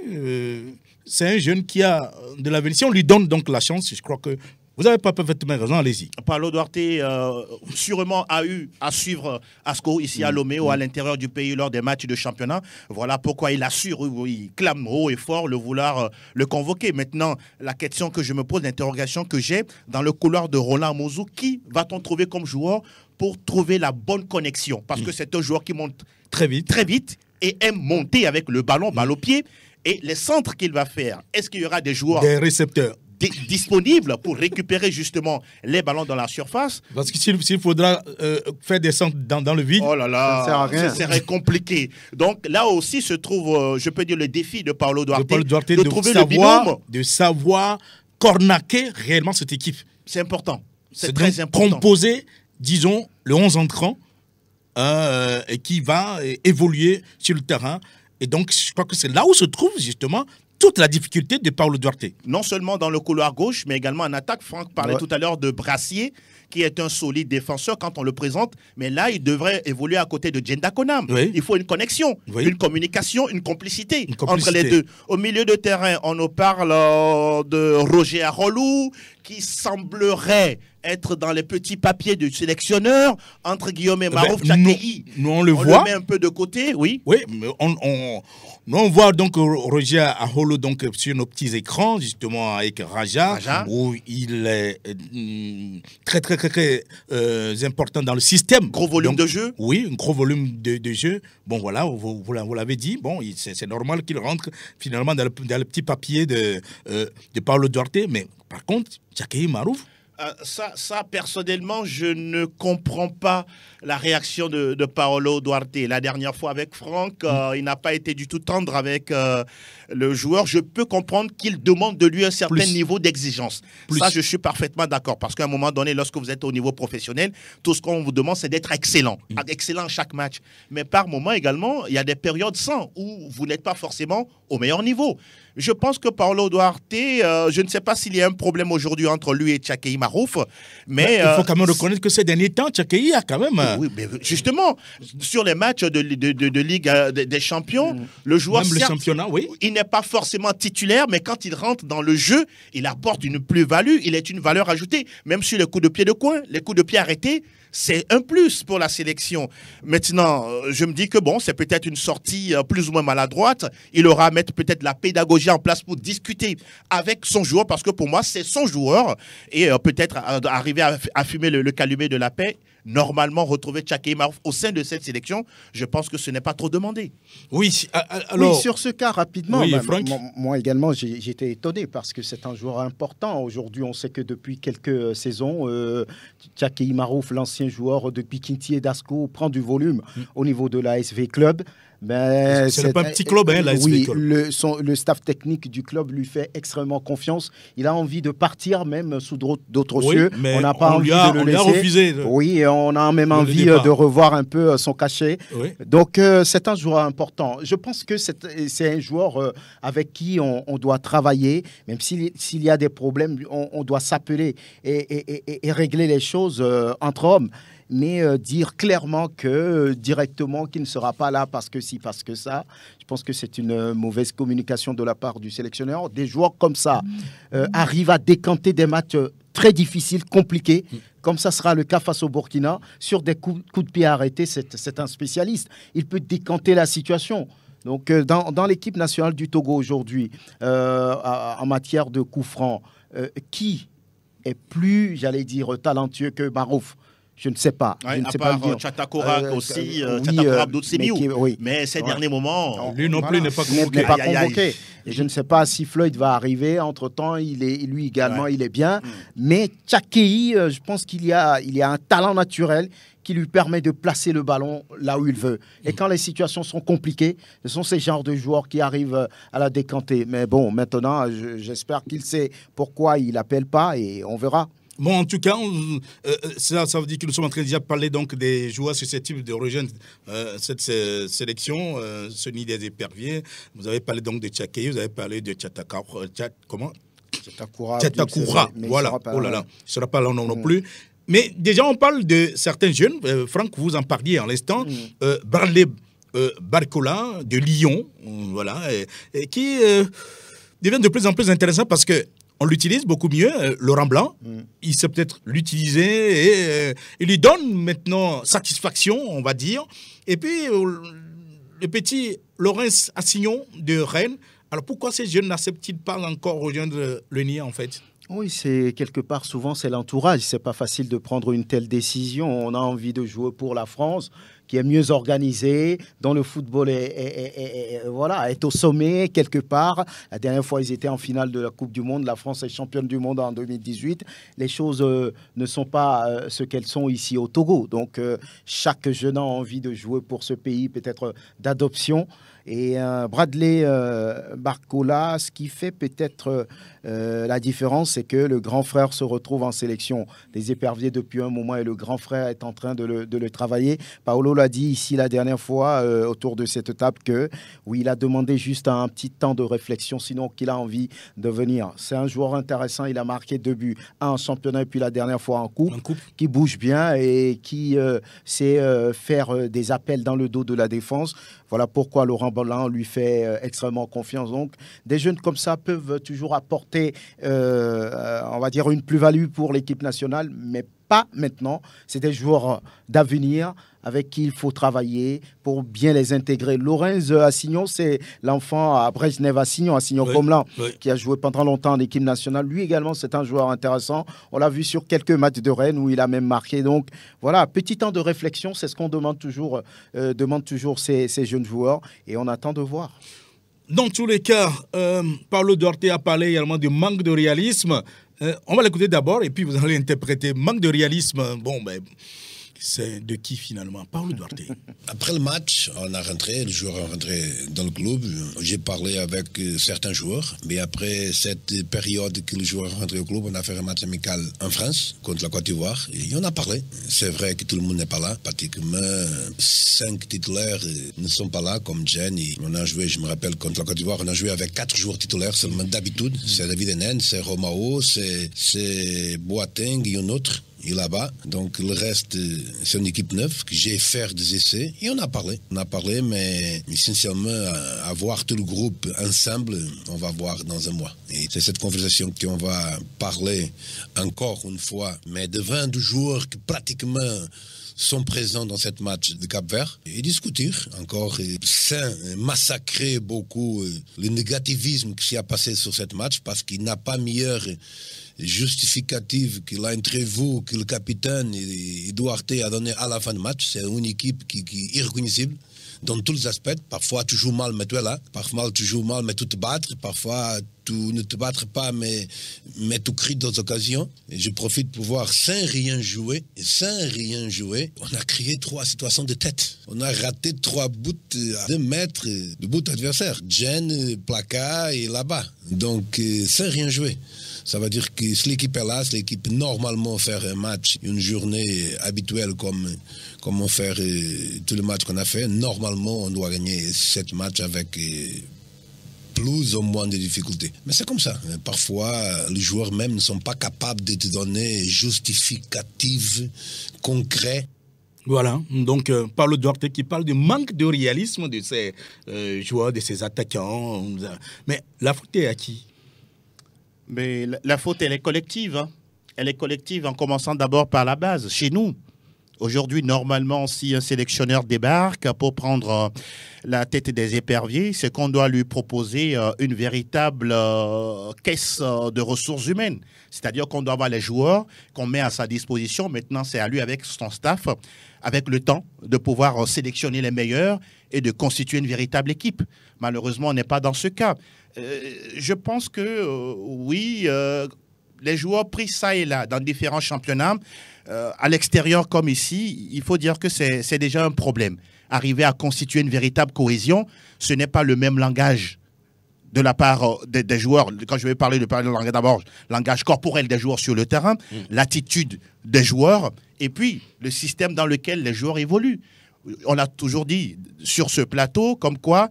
c'est un jeune qui a de l'avenir. Si on lui donne donc la chance, je crois que vous n'avez pas parfaitement raison, allez-y. Paolo Duarte, euh, sûrement, a eu à suivre Asco ici à mm. Lomé ou à mm. l'intérieur du pays lors des matchs de championnat. Voilà pourquoi il assure, il clame haut et fort le vouloir euh, le convoquer. Maintenant, la question que je me pose, l'interrogation que j'ai dans le couloir de Roland Mouzou, qui va-t-on trouver comme joueur pour trouver la bonne connexion Parce que mm. c'est un joueur qui monte très vite, très vite et aime monter avec le ballon, mal au pied. Et les centres qu'il va faire, est-ce qu'il y aura des joueurs Des récepteurs disponible pour récupérer justement les ballons dans la surface. Parce que s'il faudra euh, faire des centres dans, le vide, oh là ça, sert à rien. ça, serait compliqué. Donc là aussi se trouve, euh, je peux dire, le défi de Paulo Duarte, de, trouver le binôme. De savoir cornaquer réellement cette équipe. C'est important. C'est très important. Composer, disons, le 11 entrant euh, qui va évoluer sur le terrain. Et donc, je crois que c'est là où se trouve justement toute la difficulté de Paolo Duarte. Non seulement dans le couloir gauche, mais également en attaque. Franck parlait tout à l'heure de Brassier qui est un solide défenseur quand on le présente, mais là, il devrait évoluer à côté de Jenda Konam. Il faut une connexion, une communication, une complicité, entre les deux. Au milieu de terrain, on nous parle euh, de Roger Arolou, qui semblerait être dans les petits papiers du sélectionneur entre Guillaume et eh Marouf ben, on le voit. On met un peu de côté, oui. Oui, mais on, voit donc Roger Aholo donc, sur nos petits écrans, justement, avec Raja. où il est euh, très, très très, très, euh, important dans le système. Gros volume de jeu Oui, un gros volume de, jeu. Bon, voilà, vous, l'avez dit. Bon, c'est normal qu'il rentre finalement dans le, petit papier de, euh, de Duarte. Mais par contre, Jacqueline Marouf, euh, ça, ça, personnellement, je ne comprends pas la réaction de, Paolo Duarte. La dernière fois avec Franck, euh, mm. il n'a pas été du tout tendre avec euh, le joueur. Je peux comprendre qu'il demande de lui un certain niveau d'exigence. Ça, je suis parfaitement d'accord. Parce qu'à un moment donné, lorsque vous êtes au niveau professionnel, tout ce qu'on vous demande, c'est d'être excellent. Mm. Excellent à chaque match. Mais par moment également, il y a des périodes sans où vous n'êtes pas forcément au meilleur niveau. Je pense que Paolo Duarte, euh, je ne sais pas s'il y a un problème aujourd'hui entre lui et Tchakei Marouf, mais... il faut euh, quand même reconnaître que ces derniers temps, Tchakei a quand même... Oui, justement, sur les matchs de, Ligue euh, des Champions, mm. le joueur... Même championnat, oui. Il n'est pas forcément titulaire, mais quand il rentre dans le jeu, il apporte une plus-value, il est une valeur ajoutée, même sur les coups de pied de coin, les coups de pied arrêtés c'est un plus pour la sélection. Maintenant, euh, je me dis que bon, c'est peut-être une sortie euh, plus ou moins maladroite. Il aura à mettre peut-être la pédagogie en place pour discuter avec son joueur, parce que pour moi, c'est son joueur, et euh, peut-être arriver à, fumer le calumet de la paix normalement retrouver Tchaké Marouf au sein de cette sélection, je pense que ce n'est pas trop demandé. Oui, alors... sur ce cas, rapidement, moi également, j'étais étonné parce que c'est un joueur important. Aujourd'hui, on sait que depuis quelques saisons, euh, Tchaké Marouf, l'ancien joueur de Pikinti et d'Asco, prend du volume mm. au niveau de la SV Club. Ben, c'est un petit club, hein, la Oui, le, son, le, staff technique du club lui fait extrêmement confiance. Il a envie de partir, même sous d'autres oui, cieux. Mais on n'a pas envie a, de le on laisser. A refusé Oui, on a même envie euh, de revoir un peu euh, son cachet. Donc, euh, c'est un joueur important. Je pense que c'est un joueur avec qui on, doit travailler. Même s'il y a des problèmes, on, doit s'appeler et, régler les choses entre hommes mais euh, dire clairement que euh, directement qu'il ne sera pas là parce que si, parce que ça, je pense que c'est une euh, mauvaise communication de la part du sélectionneur. Des joueurs comme ça mmh. arrivent à décanter des matchs très difficiles, compliqués, mmh. comme ça sera le cas face au Burkina, sur des coups, de pied arrêtés, c'est un spécialiste. Il peut décanter la situation. Donc dans, dans l'équipe nationale du Togo aujourd'hui, en matière de coups francs, qui est plus, j'allais dire, talentueux que Marouf je ne sais pas. je ne sais pas aussi, mais, ces derniers moments, euh, lui non plus n'est pas convoqué. Et je ne sais pas si Floyd va arriver. Entre temps, il est, lui également, il est bien. Mm. Mais Chakei, euh, je pense qu'il y a, il y a un talent naturel qui lui permet de placer le ballon là où il veut. Et quand les situations sont compliquées, ce sont ces genres de joueurs qui arrivent euh, à la décanter. Mais bon, maintenant, j'espère qu'il sait pourquoi il n'appelle pas et on verra. Bon, en tout cas, euh, euh, ça, veut dire que nous sommes en train de déjà parler donc des joueurs susceptibles de rejoindre euh, cette sélection, ce nid des éperviers. Vous avez parlé donc de Tchaké, vous avez parlé de Tchataka, tchat, comment Tchatakura. voilà. oh là là, ne sera pas là non, mm. plus. Mais déjà, on parle de certains jeunes. Franck, vous en parliez en l'instant. Mm. Barley Barcola de Lyon, voilà, et, qui devient de plus en plus intéressant parce que on l'utilise beaucoup mieux. Euh, Laurent Blanc, mm. il sait peut-être l'utiliser et euh, il lui donne maintenant satisfaction, on va dire. Et puis, euh, le petit Laurence Assignon de Rennes, alors pourquoi ces jeunes n'acceptent-ils pas encore rejoindre le NIA en fait oui, c'est quelque part souvent c'est l'entourage. C'est pas facile de prendre une telle décision. On a envie de jouer pour la France, qui est mieux organisé, dont le football est, voilà, est au sommet quelque part. La dernière fois, ils étaient en finale de la Coupe du Monde. La France est championne du monde en 2018. Les choses euh, ne sont pas euh, ce qu'elles sont ici au Togo. Donc, euh, chaque jeune a envie de jouer pour ce pays, peut-être d'adoption et euh, Bradley euh, Barcola. Ce qui fait peut-être euh, la différence, c'est que le grand frère se retrouve en sélection. Les éperviers depuis un moment et le grand frère est en train de le, travailler. Paolo l'a dit ici la dernière fois autour de cette table que oui, il a demandé juste un petit temps de réflexion, sinon qu'il a envie de venir. C'est un joueur intéressant. Il a marqué deux buts, un en championnat et puis la dernière fois en coupe. qui bouge bien et qui sait faire des appels dans le dos de la défense. Voilà pourquoi Laurent Bolland lui fait euh, extrêmement confiance. Donc, des jeunes comme ça peuvent toujours apporter, euh, euh, on va dire, une plus-value pour l'équipe nationale, mais pas maintenant, c'est des joueurs euh, d'avenir avec qui il faut travailler pour bien les intégrer. Lorenz Assignon, c'est l'enfant à euh, Brezhnev Assignon, Assignon Comlan, qui a joué pendant longtemps en équipe nationale. Lui également, c'est un joueur intéressant. On l'a vu sur quelques matchs de Rennes où il a même marqué. Donc voilà, petit temps de réflexion, c'est ce qu'on demande toujours, euh, demande toujours ces, jeunes joueurs et on attend de voir. Dans tous les cas, euh, Pablo Duarte a parlé également du manque de réalisme euh, on va l'écouter d'abord et puis vous allez interpréter. Manque de réalisme, bon, ben, c'est de qui finalement Parle Duarte. (laughs) Après le match, on a rentré, le joueur est rentré dans le club. J'ai parlé avec euh, certains joueurs, mais après cette période que le joueur est rentré au club, on a fait un match amical en France contre la Côte d'Ivoire et on a parlé. C'est vrai que tout le monde n'est pas là. Pratiquement cinq titulaires euh, ne sont pas là, comme Jenny. On a joué, je me rappelle, contre la Côte d'Ivoire, on a joué avec quatre joueurs titulaires seulement d'habitude. C'est David Hennen, c'est Romao, c'est Boateng et un autre il là bas Donc le reste, euh, c'est une équipe neuve que j'ai fait des essais et on a parlé. On a parlé, mais essentiellement, avoir tout le groupe ensemble, on va voir dans un mois. Et c'est cette conversation qu'on va parler encore une fois, mais de 22 joueurs qui pratiquement sont présents dans cette match de Cap Vert et discuter encore sans massacrer beaucoup euh, le négativisme qui s'est a passé sur cette match parce qu'il n'a pas meilleur justificative qu'il a entre vous, que le capitaine et a donné à la fin du match. C'est une équipe qui, est irreconnaissable dans tous les aspects. Parfois, toujours mal, mais tu es là. Parfois, tu joues mal, mais tu te battre. Parfois, tu ne te battre pas, mais, mais tu cries dans occasions. Et je profite pour voir, sans rien jouer, sans rien jouer, on a créé trois situations de tête. On a raté trois bouts à deux mètres de buts adversaires. Jen, Placa et là-bas. Donc, euh, sans rien jouer. Ça veut dire que si l'équipe est là, si l'équipe normalement faire un match, une journée habituelle comme, comme on fait euh, tous les matchs qu'on a fait, normalement on doit gagner sept matchs avec euh, plus ou moins de difficultés. Mais c'est comme ça. Euh, parfois, les joueurs même ne sont pas capables de te donner justificatives concrets voilà, donc Paulo Duarte qui parle du manque de réalisme de ces joueurs, de ces attaquants. Mais la faute est à qui mais la, faute, elle est collective. Hein. Elle est collective en commençant d'abord par la base, chez nous. Aujourd'hui, normalement, si un sélectionneur débarque pour prendre euh, la tête des éperviers, c'est qu'on doit lui proposer euh, une véritable euh, caisse de ressources humaines. C'est-à-dire qu'on doit avoir les joueurs qu'on met à sa disposition. Maintenant, c'est à lui, avec son staff, avec le temps, de pouvoir euh, sélectionner les meilleurs et de constituer une véritable équipe. Malheureusement, on n'est pas dans ce cas. Euh, je pense que, euh, oui, les joueurs pris ça et là dans différents championnats, à l'extérieur comme ici, il faut dire que c'est déjà un problème. Arriver à constituer une véritable cohésion, ce n'est pas le même langage de la part euh, des, joueurs, quand je vais parler de, parler de d'abord, langage corporel des joueurs sur le terrain, mm. l'attitude des joueurs, et puis le système dans lequel les joueurs évoluent. On a toujours dit sur ce plateau comme quoi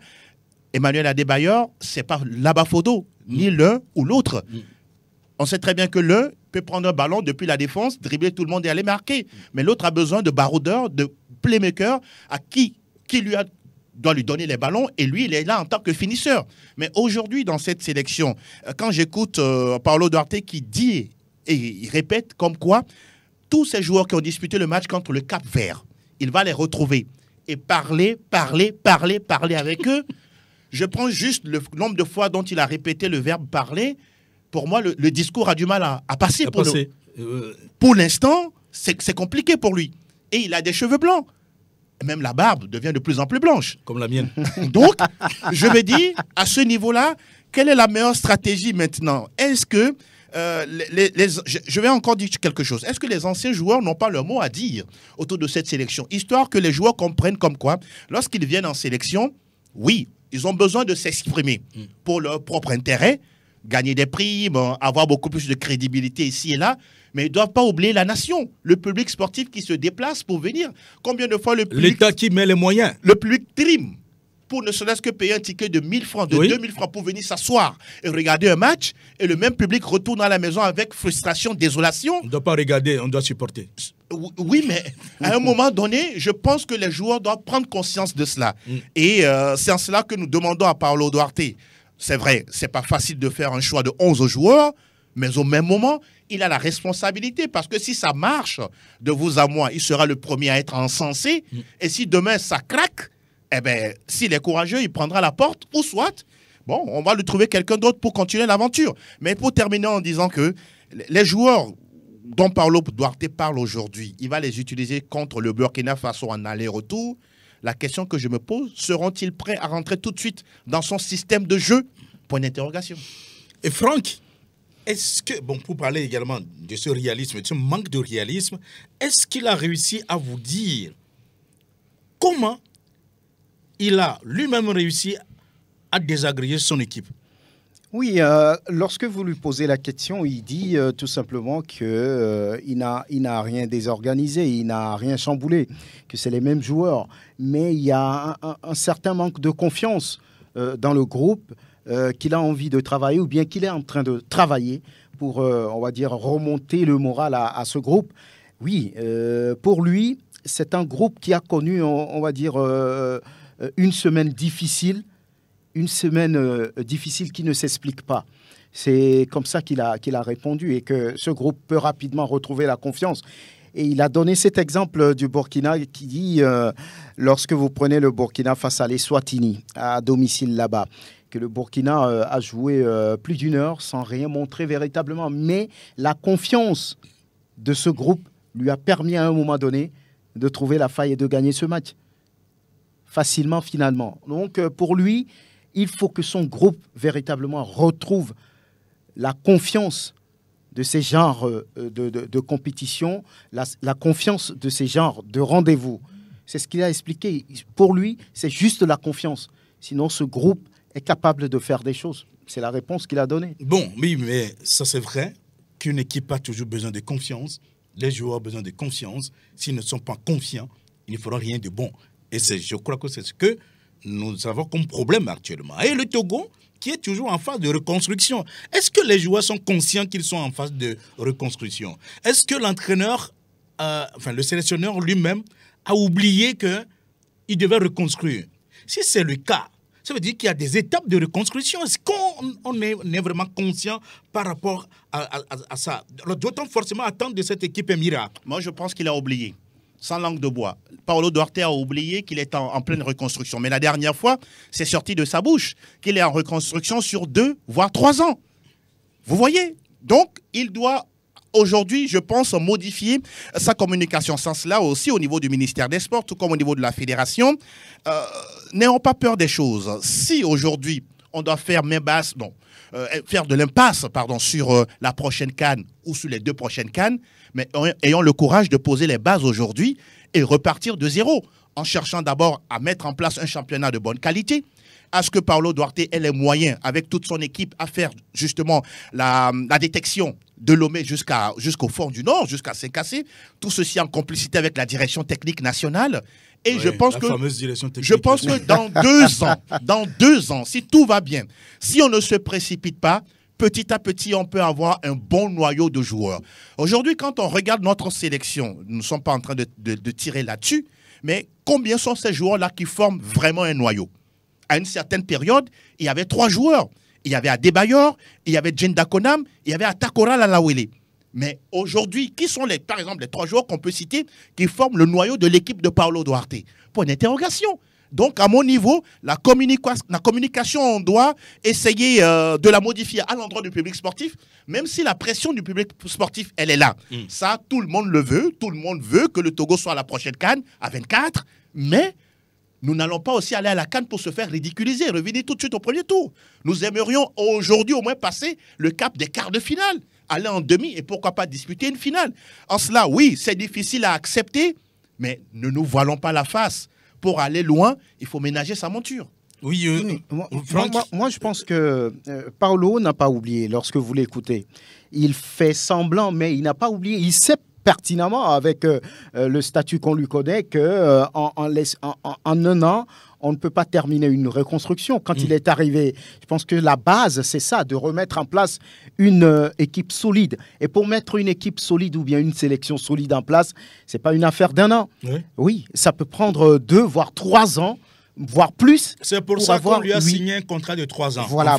Emmanuel Adebayor, n'est pas l'abafodo, ni mm. l'un ou l'autre. Mm. On sait très bien que l'un peut prendre un ballon depuis la défense, dribbler tout le monde et aller marquer. Mais l'autre a besoin de baroudeur, de playmaker à qui, qui lui a doit lui donner les ballons et lui, il est là en tant que finisseur. Mais aujourd'hui, dans cette sélection, euh, quand j'écoute euh, Paolo Duarte qui dit et il répète comme quoi tous ces joueurs qui ont disputé le match contre le Cap Vert, il va les retrouver et parler, parler, parler, parler avec eux. (laughs) Je prends juste le nombre de fois dont il a répété le verbe parler. Pour moi, le, discours a du mal à, passer. pour, pour l'instant, c'est compliqué pour lui. Et il a des cheveux blancs même la barbe devient de plus en plus blanche. Comme la mienne. (laughs) Donc, je me dis, à ce niveau-là, quelle est la meilleure stratégie maintenant Est-ce que euh, les, je vais encore dire quelque chose. Est-ce que les anciens joueurs n'ont pas leur mot à dire autour de cette sélection Histoire que les joueurs comprennent comme quoi, lorsqu'ils viennent en sélection, oui, ils ont besoin de s'exprimer mm. pour leur propre intérêt, gagner des primes, avoir beaucoup plus de crédibilité ici et là. Mais ils ne doivent pas oublier la nation, le public sportif qui se déplace pour venir. Combien de fois le public. L'État qui met les moyens. Le public trime pour ne se ce que payer un ticket de 1000 francs, de 2000 francs pour venir s'asseoir et regarder un match. Et le même public retourne à la maison avec frustration, désolation. On ne doit pas regarder, on doit supporter. Oui, mais à un moment donné, je pense que les joueurs doivent prendre conscience de cela. Mm. Et euh, c'est en cela que nous demandons à Paolo Duarte c'est vrai, c'est pas facile de faire un choix de 11 joueurs, mais au même moment, il a la responsabilité parce que si ça marche, de vous à moi, il sera le premier à être encensé. Mm. Et si demain ça craque, eh ben, s'il est courageux, il prendra la porte ou soit, bon, on va lui trouver quelqu'un d'autre pour continuer l'aventure. Mais pour terminer en disant que les joueurs dont Paulo Duarte parle aujourd'hui, il va les utiliser contre le Burkina Faso en aller-retour. La question que je me pose, seront-ils prêts à rentrer tout de suite dans son système de jeu Point d'interrogation. Et Franck, est-ce que, bon, pour parler également de ce réalisme, de ce manque de réalisme, est-ce qu'il a réussi à vous dire comment il a lui-même réussi à désagréger son équipe oui, euh, lorsque vous lui posez la question, il dit euh, tout simplement qu'il euh, il n'a rien désorganisé, il n'a rien chamboulé, que c'est les mêmes joueurs. Mais il y a un, certain manque de confiance dans le groupe qu'il a envie de travailler ou bien qu'il est en train de travailler pour, on va dire, remonter le moral à, ce groupe. Oui, pour lui, c'est un groupe qui a connu, on va dire, une semaine difficile une semaine euh, difficile qui ne s'explique pas. C'est comme ça qu'il a, qu'il a répondu et que ce groupe peut rapidement retrouver la confiance. Et il a donné cet exemple du Burkina qui dit, euh, lorsque vous prenez le Burkina face à les Swatini, à domicile là-bas, que le Burkina euh, a joué plus d'une heure sans rien montrer véritablement. Mais la confiance de ce groupe lui a permis à un moment donné de trouver la faille et de gagner ce match. Facilement finalement. Donc pour lui, il faut que son groupe véritablement retrouve la confiance de ces genres euh, de, compétition, la, confiance de ces genres de rendez-vous. C'est ce qu'il a expliqué. Pour lui, c'est juste la confiance. Sinon, ce groupe est capable de faire des choses. C'est la réponse qu'il a donnée. Bon, oui, mais ça c'est vrai qu'une équipe a toujours besoin de confiance. Les joueurs ont besoin de confiance. S'ils ne sont pas confiants, il ne feront rien de bon. Et je crois que c'est ce que nous avons comme problème actuellement. Et le Togo, qui est toujours en phase de reconstruction. Est-ce que les joueurs sont conscients qu'ils sont en phase de reconstruction Est-ce que l'entraîneur, euh, enfin le sélectionneur lui-même, a oublié qu'il devait reconstruire Si c'est le cas, ça veut dire qu'il y a des étapes de reconstruction. Est-ce qu'on est, vraiment conscient par rapport à, à ça Doit-on forcément attendre de cette équipe un miracle Moi, je pense qu'il a oublié sans langue de bois. Paolo Duarte a oublié qu'il est en, pleine reconstruction. Mais la dernière fois, c'est sorti de sa bouche qu'il est en reconstruction sur deux, voire trois ans. Vous voyez Donc, il doit aujourd'hui, je pense, modifier sa communication. Sans cela aussi, au niveau du ministère des Sports, comme au niveau de la fédération, euh, n'ayons pas peur des choses. Si aujourd'hui, on doit faire non, euh, faire de l'impasse, pardon, sur euh, la prochaine canne ou sur les deux prochaines cannes, mais ayons le courage de poser les bases aujourd'hui et repartir de zéro en cherchant d'abord à mettre en place un championnat de bonne qualité, à ce que Paolo Duarte ait les moyens, avec toute son équipe, à faire justement la, détection de Lomé jusqu'à, jusqu'au fond du Nord, jusqu'à casses, tout ceci en complicité avec la direction technique nationale. Et je pense que, je pense que dans deux (laughs) ans, dans deux ans, si tout va bien, si on ne se précipite pas, petit à petit, on peut avoir un bon noyau de joueurs. Aujourd'hui, quand on regarde notre sélection, nous ne sommes pas en train de, tirer là-dessus, mais combien sont ces joueurs-là qui forment vraiment un noyau À une certaine période, il y avait trois joueurs. Il y avait Adebayor, il y avait Jenda Konam, il y avait Atakora Lalawele. Mais aujourd'hui, qui sont les, par exemple les trois joueurs qu'on peut citer qui forment le noyau de l'équipe de Paolo Duarte Point d'interrogation. Donc, à mon niveau, la, communication, on doit essayer euh, de la modifier à l'endroit du public sportif, même si la pression du public sportif, elle est là. Mm. Ça, tout le monde le veut. Tout le monde veut que le Togo soit à la prochaine Cannes, à 24. Mais nous n'allons pas aussi aller à la Cannes pour se faire ridiculiser, revenir tout de suite au premier tour. Nous aimerions aujourd'hui au moins passer le cap des quarts de finale, aller en demi et pourquoi pas disputer une finale. En cela, oui, c'est difficile à accepter, mais ne nous voilons pas la face pour aller loin, il faut ménager sa monture. Oui, euh, Moi, je pense que euh, Paolo n'a pas oublié lorsque vous l'écoutez. Il fait semblant, mais il n'a pas oublié. Il sait pertinemment avec euh, euh, le statut qu'on lui connaît que euh, en, un an on ne peut pas terminer une reconstruction. Quand mm. il est arrivé, je pense que la base, c'est ça, de remettre en place une équipe solide. Et pour mettre une équipe solide ou bien une sélection solide en place, ce n'est pas une affaire d'un an. Oui, ça peut prendre deux, voire trois ans voire plus. C'est pour, ça qu'on lui a signé un contrat de 3 ans. Voilà.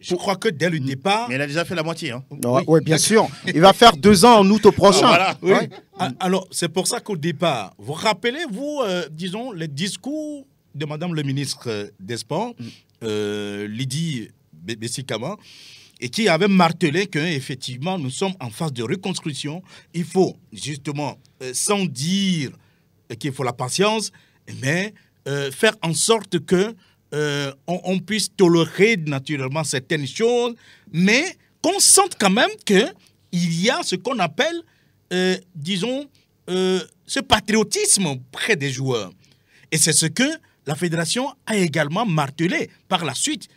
je crois que dès le mm. départ. Mais il a déjà fait la moitié. Hein. Ah, oui. bien sûr. Il va faire deux ans en août au prochain. Ah, ah, alors, c'est pour ça qu'au départ, vous rappelez-vous, euh, disons, les discours de Madame le ministre euh, des Sports, mm. euh, Lydie Bessicama, et qui avait martelé qu'effectivement, nous sommes en phase de reconstruction. Il faut, justement, sans dire qu'il faut la patience, mais euh, faire en sorte que euh, on, puisse tolérer naturellement certaines choses, mais qu'on sente quand même que y a ce qu'on appelle, euh, disons, ce patriotisme près des joueurs. Et c'est ce que la fédération a également martelé par la suite.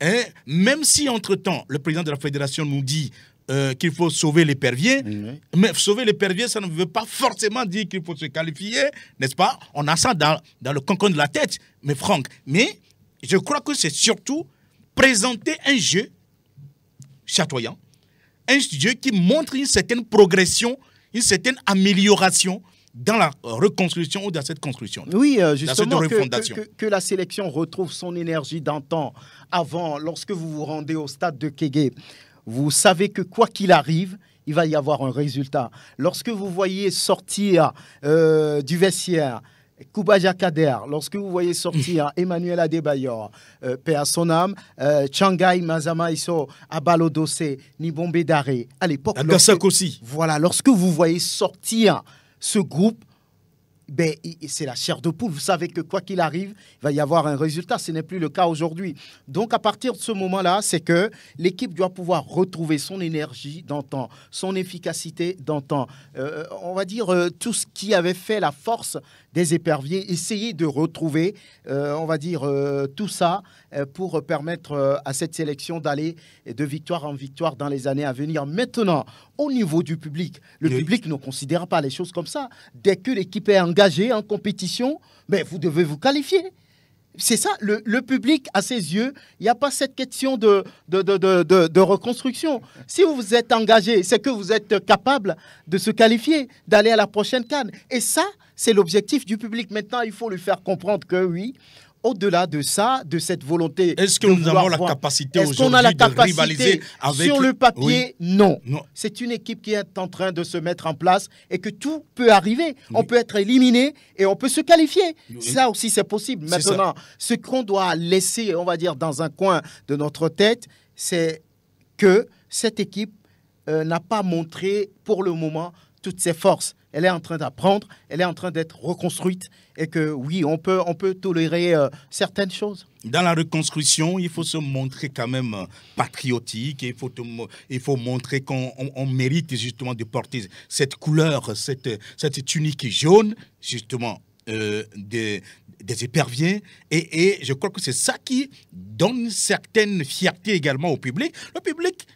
Et hein. même si entre-temps, le président de la fédération nous dit euh, qu'il faut sauver les Mais sauver les l'épervier, ça ne veut pas forcément dire qu'il faut se qualifier, n'est-ce pas On a ça dans, le concon de la tête, mais Franck. Mais je crois que c'est surtout présenter un jeu chatoyant, un jeu qui montre une certaine progression, une certaine amélioration dans la reconstruction ou dans cette construction. Oui, euh, justement, que, que, la sélection retrouve son énergie d'antan avant, lorsque vous vous rendez au stade de Kégué vous savez que quoi qu'il arrive, il va y avoir un résultat. Lorsque vous voyez sortir euh, du vestiaire Koubaja Kader, lorsque vous voyez sortir (laughs) Emmanuel Adebayor, euh, Père Sonam, euh, Changai Isso, Abalodose, Nibombe Daré, à l'époque. aussi. Voilà, lorsque vous voyez sortir ce groupe, ben, c'est la chair de poule. Vous savez que quoi qu'il arrive, il va y avoir un résultat. Ce n'est plus le cas aujourd'hui. Donc, à partir de ce moment-là, c'est que l'équipe doit pouvoir retrouver son énergie d'antan, son efficacité d'antan. Euh, on va dire euh, tout ce qui avait fait la force des éperviers, essayer de retrouver, euh, on va dire, euh, tout ça euh, pour permettre à cette sélection d'aller de victoire en victoire dans les années à venir. Maintenant, au niveau du public, le public ne considère pas les choses comme ça. Dès que l'équipe est engagée en compétition, ben, vous devez vous qualifier. C'est ça, le, public, à ses yeux, il n'y a pas cette question de, de, de reconstruction. Si vous vous êtes engagé, c'est que vous êtes capable de se qualifier, d'aller à la prochaine canne. Et ça, c'est l'objectif du public. Maintenant, il faut lui faire comprendre que oui, au-delà de ça, de cette volonté. Est-ce que nous avons la capacité aujourd'hui de rivaliser avec Sur le papier, non. C'est une équipe qui est en train de se mettre en place et que tout peut arriver. On peut être éliminé et on peut se qualifier. Ça aussi, c'est possible. Maintenant, ce qu'on doit laisser, on va dire, dans un coin de notre tête, c'est que cette équipe euh, n'a pas montré pour le moment toutes ses forces elle est en train d'apprendre, elle est en train d'être reconstruite et que oui, on peut, on peut tolérer euh, certaines choses. Dans la reconstruction, il faut se montrer quand même euh, patriotique, il faut, il faut montrer qu'on mérite justement de porter cette couleur, cette, cette tunique jaune, justement, euh, des, des Et, et je crois que c'est ça qui donne certaine fierté également au public. Le public,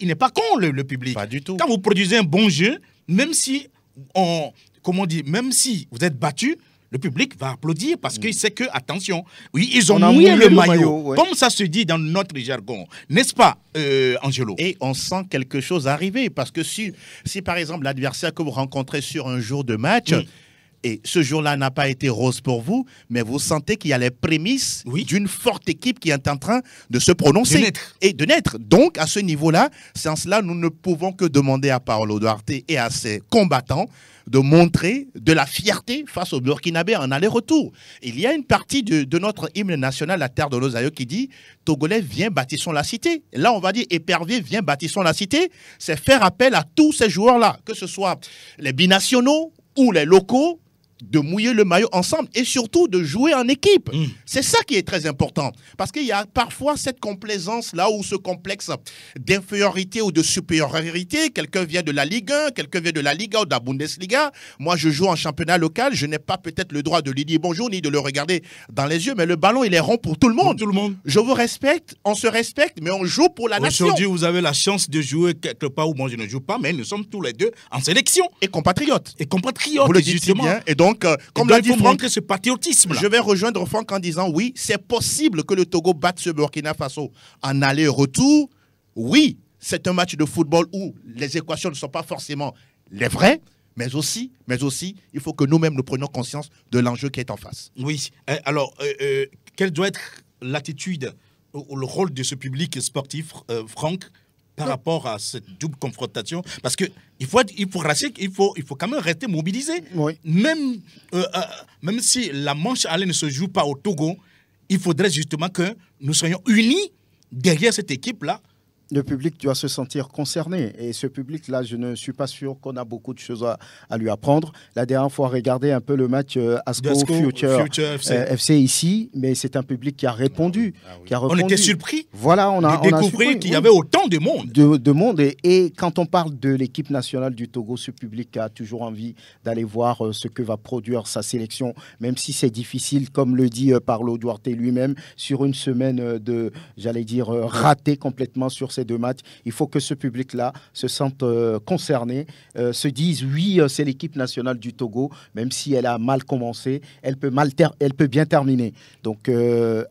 il, n'est pas con, le, le public. Pas du tout. Quand vous produisez un bon jeu, même si on, comment même si vous êtes battu, le public va applaudir parce mm. qu'il sait que, attention, oui, ils ont on le, maillot, comme ça se dit dans notre jargon, n'est-ce pas, euh, Angelo Et on sent quelque chose arriver parce que si, si par exemple, l'adversaire que vous rencontrez sur un jour de match. Mm. Et ce jour-là n'a pas été rose pour vous, mais vous sentez qu'il y a les prémices d'une forte équipe qui est en train de se prononcer et de naître. Donc, à ce niveau-là, sans cela, nous ne pouvons que demander à Paolo Duarte et à ses combattants de montrer de la fierté face au Burkinabé en aller-retour. Il y a une partie de, notre hymne national, la terre de Losaïe, qui dit Togolais, viens, bâtissons la cité. là, on va dire Épervier, viens, bâtissons la cité. C'est faire appel à tous ces joueurs-là, que ce soit les binationaux ou les locaux de mouiller le maillot ensemble et surtout de jouer en équipe. Mm. C'est ça qui est très important. Parce qu'il y a parfois cette complaisance là ou ce complexe d'infériorité ou de supériorité. Quelqu'un vient de la Ligue 1, quelqu'un vient de la Liga ou de la Bundesliga. Moi, je joue en championnat local. Je n'ai pas peut-être le droit de lui dire bonjour ni de le regarder dans les yeux, mais le ballon, il est rond pour tout le monde. tout le monde. Je vous respecte, on se respecte, mais on joue pour la nation. Aujourd'hui, vous avez la chance de jouer quelque part où moi je ne joue pas, mais nous sommes tous les deux en sélection. Et compatriotes. Et compatriotes. justement. Et donc, donc, euh, eh comme l'a dit Franck, ce patriotisme. Je vais rejoindre Franck en disant oui, c'est possible que le Togo batte ce Burkina Faso en aller-retour. Oui, c'est un match de football où les équations ne sont pas forcément les vraies, mais aussi, mais aussi, il faut que nous-mêmes nous prenions conscience de l'enjeu qui est en face. Oui. Eh, alors, euh, euh, quelle doit être l'attitude ou le rôle de ce public sportif, Franck, par rapport à cette double confrontation Parce que il faut, il faut, il faut, il faut quand même rester mobilisé. Même, euh, euh, même si la manche ne se joue pas au Togo, il faudrait justement que nous soyons unis derrière cette équipe-là le public doit se sentir concerné. Et ce public-là, je ne suis pas sûr qu'on a beaucoup de choses à, lui apprendre. La dernière fois, regarder un peu le match euh, Asco, Future, FC. Euh, ici, mais c'est un public qui a répondu. Ah qui a répondu. On était surpris voilà, on a, de découvrir qu'il y avait autant de monde. De, monde. Et, quand on parle de l'équipe nationale du Togo, ce public a toujours envie d'aller voir euh, ce que va produire sa sélection, même si c'est difficile, comme le dit euh, Parlo Duarte lui-même, sur une semaine de, j'allais dire, ratée complètement sur cette deux matchs. Il faut que ce public-là se sente euh, concerné, euh, se dise oui, euh, c'est l'équipe nationale du Togo, même si elle a mal commencé, elle peut, elle peut bien terminer. Donc,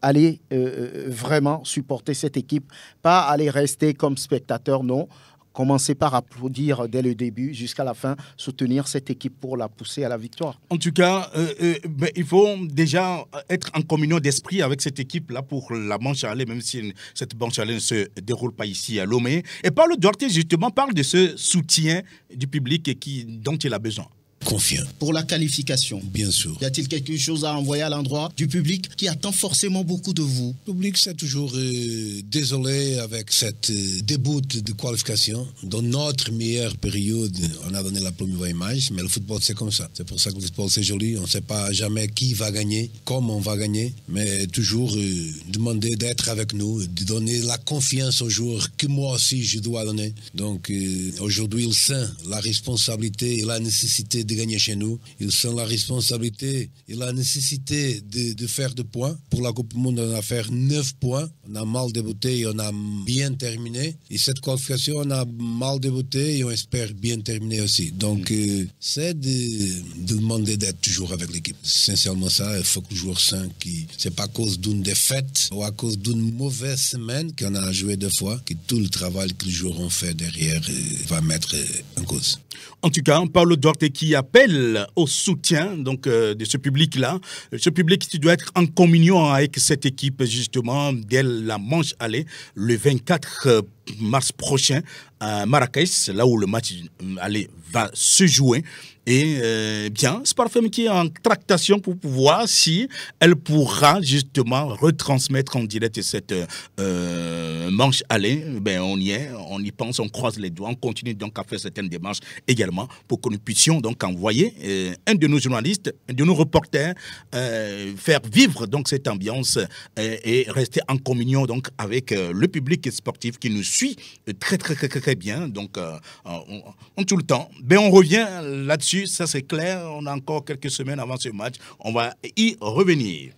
allez vraiment supporter cette équipe, pas aller rester comme spectateur, non. Commencer par applaudir dès le début jusqu'à la fin, soutenir cette équipe pour la pousser à la victoire. En tout cas, euh, euh, ben, il faut déjà être en communion d'esprit avec cette équipe-là pour la manche à aller, même si cette manche à aller ne se déroule pas ici à Lomé. Et Paulo Duarte, justement, parle de ce soutien du public qui, dont il a besoin confiant. Pour la qualification Bien sûr. Y a-t-il quelque chose à envoyer à l'endroit du public qui attend forcément beaucoup de vous Le public, c'est toujours euh, désolé avec cette euh, déboute de qualification. Dans notre meilleure période, on a donné la première image, mais le football, c'est comme ça. C'est pour ça que le football, c'est joli. On ne sait pas jamais qui va gagner, comment on va gagner, mais toujours euh, demander d'être avec nous, de donner la confiance aux joueurs que moi aussi je dois donner. Donc aujourd'hui, il sent la responsabilité et la nécessité de gagner chez nous. Ils sont la responsabilité et la nécessité de, faire des points. Pour la Coupe du Monde, on a fait neuf points. On a mal débuté et on a bien terminé. Et cette qualification, on a mal débuté et on espère bien terminer aussi. Donc, mm. euh, c'est de, demander d'être toujours avec l'équipe. Sincèrement, ça, il faut que le joueur sache que c'est pas à cause d'une défaite ou à cause d'une mauvaise semaine qu'on a joué deux fois que tout le travail que les joueurs ont fait derrière euh, va mettre euh, en cause. En tout cas, on parle d'Orte qui appelle au soutien donc euh, de ce public-là. Ce public qui doit être en communion avec cette équipe justement dès la manche aller le 24 euh, mars prochain à Marrakech, là où le match euh, aller va se jouer. Et euh, bien, c'est qui est en tractation pour voir si elle pourra justement retransmettre en direct cette euh, euh, manche. aller ben on y est, on y pense, on croise les doigts, on continue donc à faire certaines démarches également pour que nous puissions donc envoyer un de nos journalistes, un de nos reporters, faire vivre donc cette ambiance et rester en communion donc avec le public sportif qui nous suit très très très très, bien. Donc en tout le temps. Ben on revient là-dessus ça c'est clair. On a encore quelques semaines avant ce match. On va y revenir.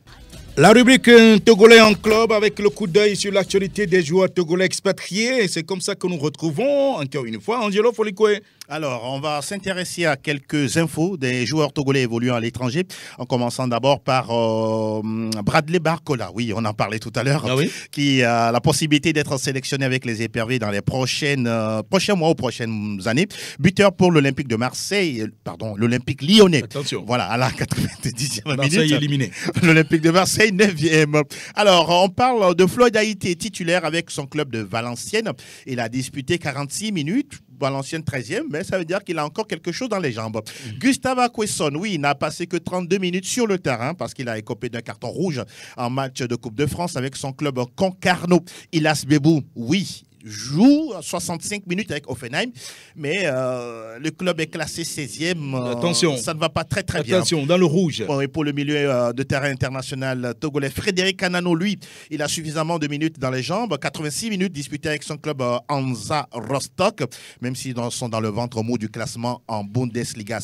La rubrique euh, Togolais en club avec le coup d'œil sur l'actualité des joueurs togolais expatriés. C'est comme ça que nous retrouvons encore une fois Angelo Folikoué. Alors, on va s'intéresser à quelques infos des joueurs togolais évoluant à l'étranger, en commençant d'abord par euh, Bradley Barcola. Oui, on en parlait tout à l'heure, ah qui a la possibilité d'être sélectionné avec les épervés dans les prochaines, euh, prochains mois ou prochaines années. Buteur pour l'Olympique de Marseille, pardon, l'Olympique lyonnais. Attention. Voilà, à la 90e minute. Marseille éliminé. (laughs) L'Olympique de Marseille, 9e. Alors, on parle de Floyd Haïté, titulaire avec son club de Valenciennes. Il a disputé 46 minutes l'ancienne 13e, mais ça veut dire qu'il a encore quelque chose dans les jambes. Gustave Aquesson, oui, il n'a passé que 32 minutes sur le terrain parce qu'il a écopé d'un carton rouge en match de Coupe de France avec son club Concarneau. Ilas Bebou, oui, joue 65 minutes avec Offenheim, mais euh, le club est classé 16e. Euh, Attention. Ça ne va pas très très bien. Attention, dans le rouge. et pour le milieu euh, de terrain international togolais, Frédéric Canano, lui, il a suffisamment de minutes dans les jambes. 86 minutes disputées avec son club Anza Rostock, même s'ils sont dans le ventre mot du classement en Bundesliga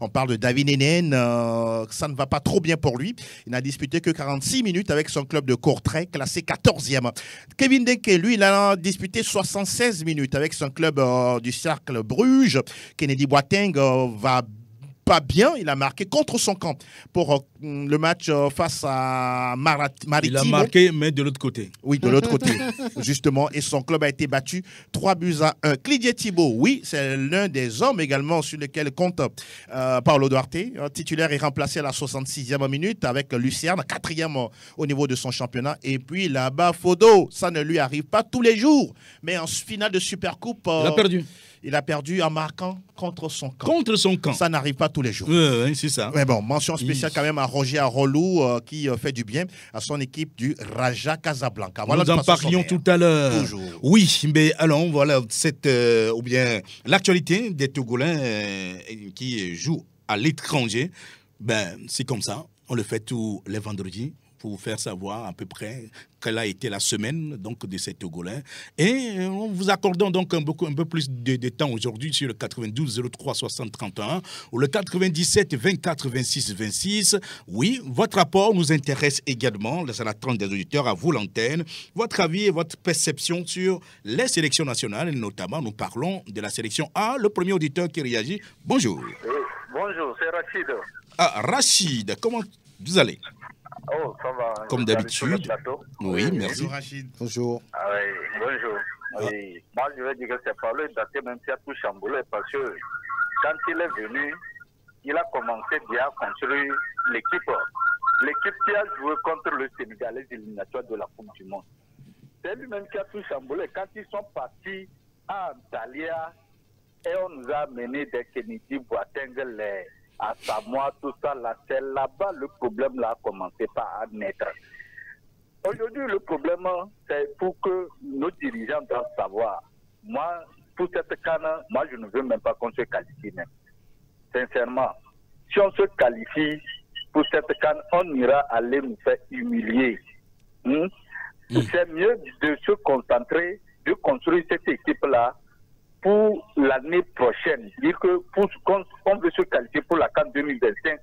On parle de David Nenen, ça ne va pas trop bien pour lui. Il n'a disputé que 46 minutes avec son club de Courtrai, classé 14e. Kevin Deke lui, il a disputé 76 minutes avec son club euh, du cercle Bruges. Kennedy Boateng euh, va pas bien. Il a marqué contre son camp pour euh, le match euh, face à maritime Il a marqué, mais de l'autre côté. Oui, de l'autre côté, (laughs) justement. Et son club a été battu 3 buts à 1. Clidier Thibault, oui, c'est l'un des hommes également sur lequel compte euh, Paolo Duarte. Titulaire et remplacé à la 66e minute avec Lucerne, 4 au niveau de son championnat. Et puis là-bas, Fodo, ça ne lui arrive pas tous les jours. Mais en finale de Supercoupe. il a perdu. Il a perdu en marquant contre son camp. Contre son camp. Ça n'arrive pas tous les jours. oui, c'est ça. Mais bon, mention spéciale quand même à Roger Arolou euh, qui euh, fait du bien à son équipe du Raja Casablanca. Nous en parlions tout à l'heure. Oui, mais allons, voilà, cette, euh, ou bien l'actualité des Togolais qui jouent à l'étranger. Ben, c'est comme ça. On le fait tous les vendredis pour vous faire savoir à peu près quelle a été la semaine donc, de cette Togolais. Et euh, en vous accordant donc un, beaucoup, un peu plus de, temps aujourd'hui sur le 92 03 60 31 ou le 97 24 26 26. Oui, votre rapport nous intéresse également, ça 30 des auditeurs, à vous l'antenne, votre avis et votre perception sur les sélections nationales, notamment nous parlons de la sélection A, le premier auditeur qui réagit. Bonjour. Bonjour, c'est Rachid. Ah, Rachid, comment vous allez Oh, Comme d'habitude. Oui, merci. Bonjour, Rachid. Bonjour. Ah, oui, bonjour. Ah. Moi, je vais dire que c'est pas le daté, même si a tout chamboulé, parce que quand il est venu, il a commencé bien à construire l'équipe. L'équipe qui a joué contre le Sénégalais éliminatoire de la Coupe du Monde. C'est lui-même qui a tout chamboulé. Quand ils sont partis à Antalya, et on nous a amené des Kennedy, atteindre les à savoir tout ça, là, c'est là-bas le problème là, a commencé à naître. Aujourd'hui, le problème, hein, c'est pour que nos dirigeants doivent savoir. Moi, pour cette canne, hein, moi, je ne veux même pas qu'on se qualifie Sincèrement, si on se qualifie pour cette canne, on ira aller nous faire humilier. Hmm? Hmm. C'est mieux de se concentrer, de construire cette équipe-là pour l'année prochaine, dire que pour qu'on veut se qualifier pour la Cannes 2025,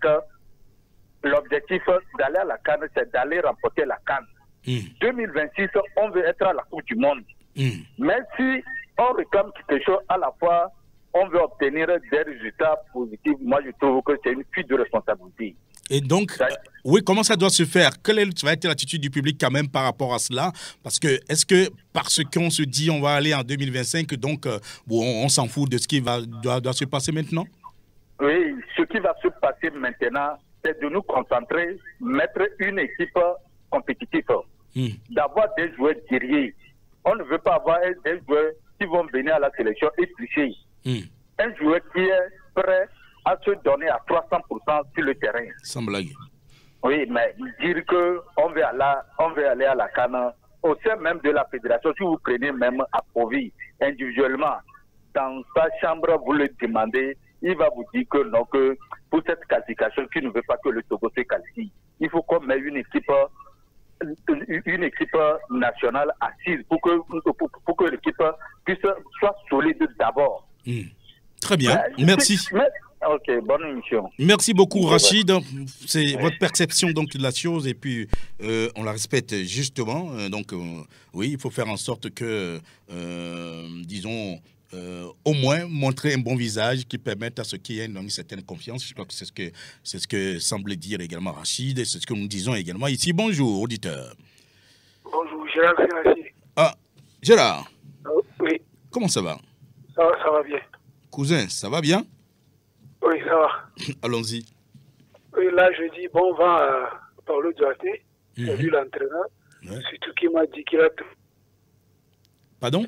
l'objectif d'aller à la Cannes, c'est d'aller remporter la Cannes. 2026, hmm. on veut être à la Coupe du Monde. Hmm. Mais si on réclame quelque chose à la fois, on veut obtenir des résultats positifs. Moi, je trouve que c'est une fuite de responsabilité. Et donc, euh, oui, comment ça doit se faire Quelle va être l'attitude du public quand même par rapport à cela Parce que est-ce que parce qu'on se dit on va aller en 2025, donc euh, bon, on, s'en fout de ce qui va, doit, se passer maintenant Oui, ce qui va se passer maintenant, c'est de nous concentrer, mettre une équipe compétitive, hmm. d'avoir des joueurs guerriers. On ne veut pas avoir des joueurs qui vont venir à la sélection et tricher. Hmm. Un joueur qui est prêt à se donner à 300% sur le terrain. Sans blague. Oui, mais dire qu'on veut, veut aller à la canne, au sein même de la fédération, si vous prenez même à Provis individuellement, dans sa chambre, vous le demandez, il va vous dire que non, que pour cette qualification, qui ne veut pas que le Togo se qualifie, il faut qu'on mette une équipe une équipe nationale assise pour que, pour, que l'équipe puisse soit solide d'abord. Hmm. Très bien, merci. Ok, bonne émission. Merci beaucoup, Rachid. C'est votre perception donc, de la chose et puis euh, on la respecte justement. Euh, donc, euh, oui, il faut faire en sorte que, disons, au moins montrer un bon visage qui permette à ceux qui aient une certaine confiance. Je crois que c'est ce que c'est ce que semble dire également Rachid et c'est ce que nous disons également ici. Bonjour auditeur. Bonjour Gérard Rachid. Ah Gérard. oui. Comment ça va? ça va bien. Cousin, ça va bien? (laughs) Allons-y. là, je dis, bon, va à Paulo Duarte, J'ai mhm. vu l'entraîneur. C'est tout qui m'a dit qu'il a... Pardon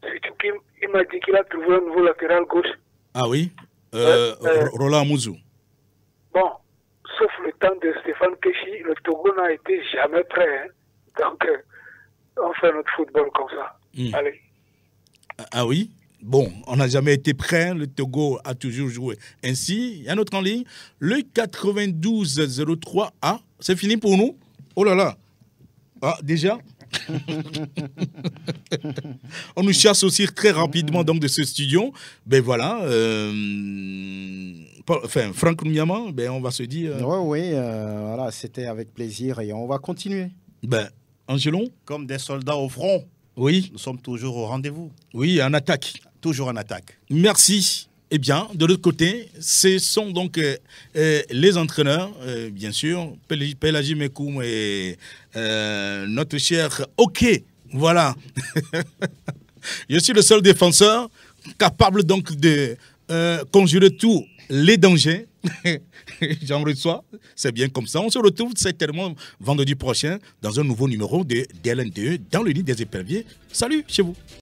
tout qui m'a dit qu'il a trouvé un nouveau latéral gauche. Ah oui euh, euh. Roland Mouzou. Bon, sauf le temps de Stéphane Keshi, le Togo n'a été jamais prêt. Hein. Donc, euh, on fait notre football comme ça. Mhm. Allez. ah, ah oui Bon, on n'a jamais été prêt. Le Togo a toujours joué ainsi. Il y a un autre en ligne. Le 9203 a C'est fini pour nous Oh là là Ah, déjà (laughs) on nous chasse aussi très rapidement donc de ce studio. Ben voilà, euh, enfin Franck Nyama, ben on va se dire. Oui, euh, oui, euh, voilà, c'était avec plaisir et on va continuer. Ben Angelon. Comme des soldats au front. Oui. Nous sommes toujours au rendez-vous. Oui, en attaque. Toujours en attaque. Merci. Eh bien, de l'autre côté, ce sont donc euh, euh, les entraîneurs, euh, bien sûr, Pelagi Mekoum et notre cher Ok. Voilà. (laughs) Je suis le seul défenseur capable donc de conjurer tout les dangers. (laughs) J'en reçois, c'est bien comme ça. On se retrouve certainement vendredi prochain dans un nouveau numéro de DLN2 e dans le lit des éperviers. Salut chez vous.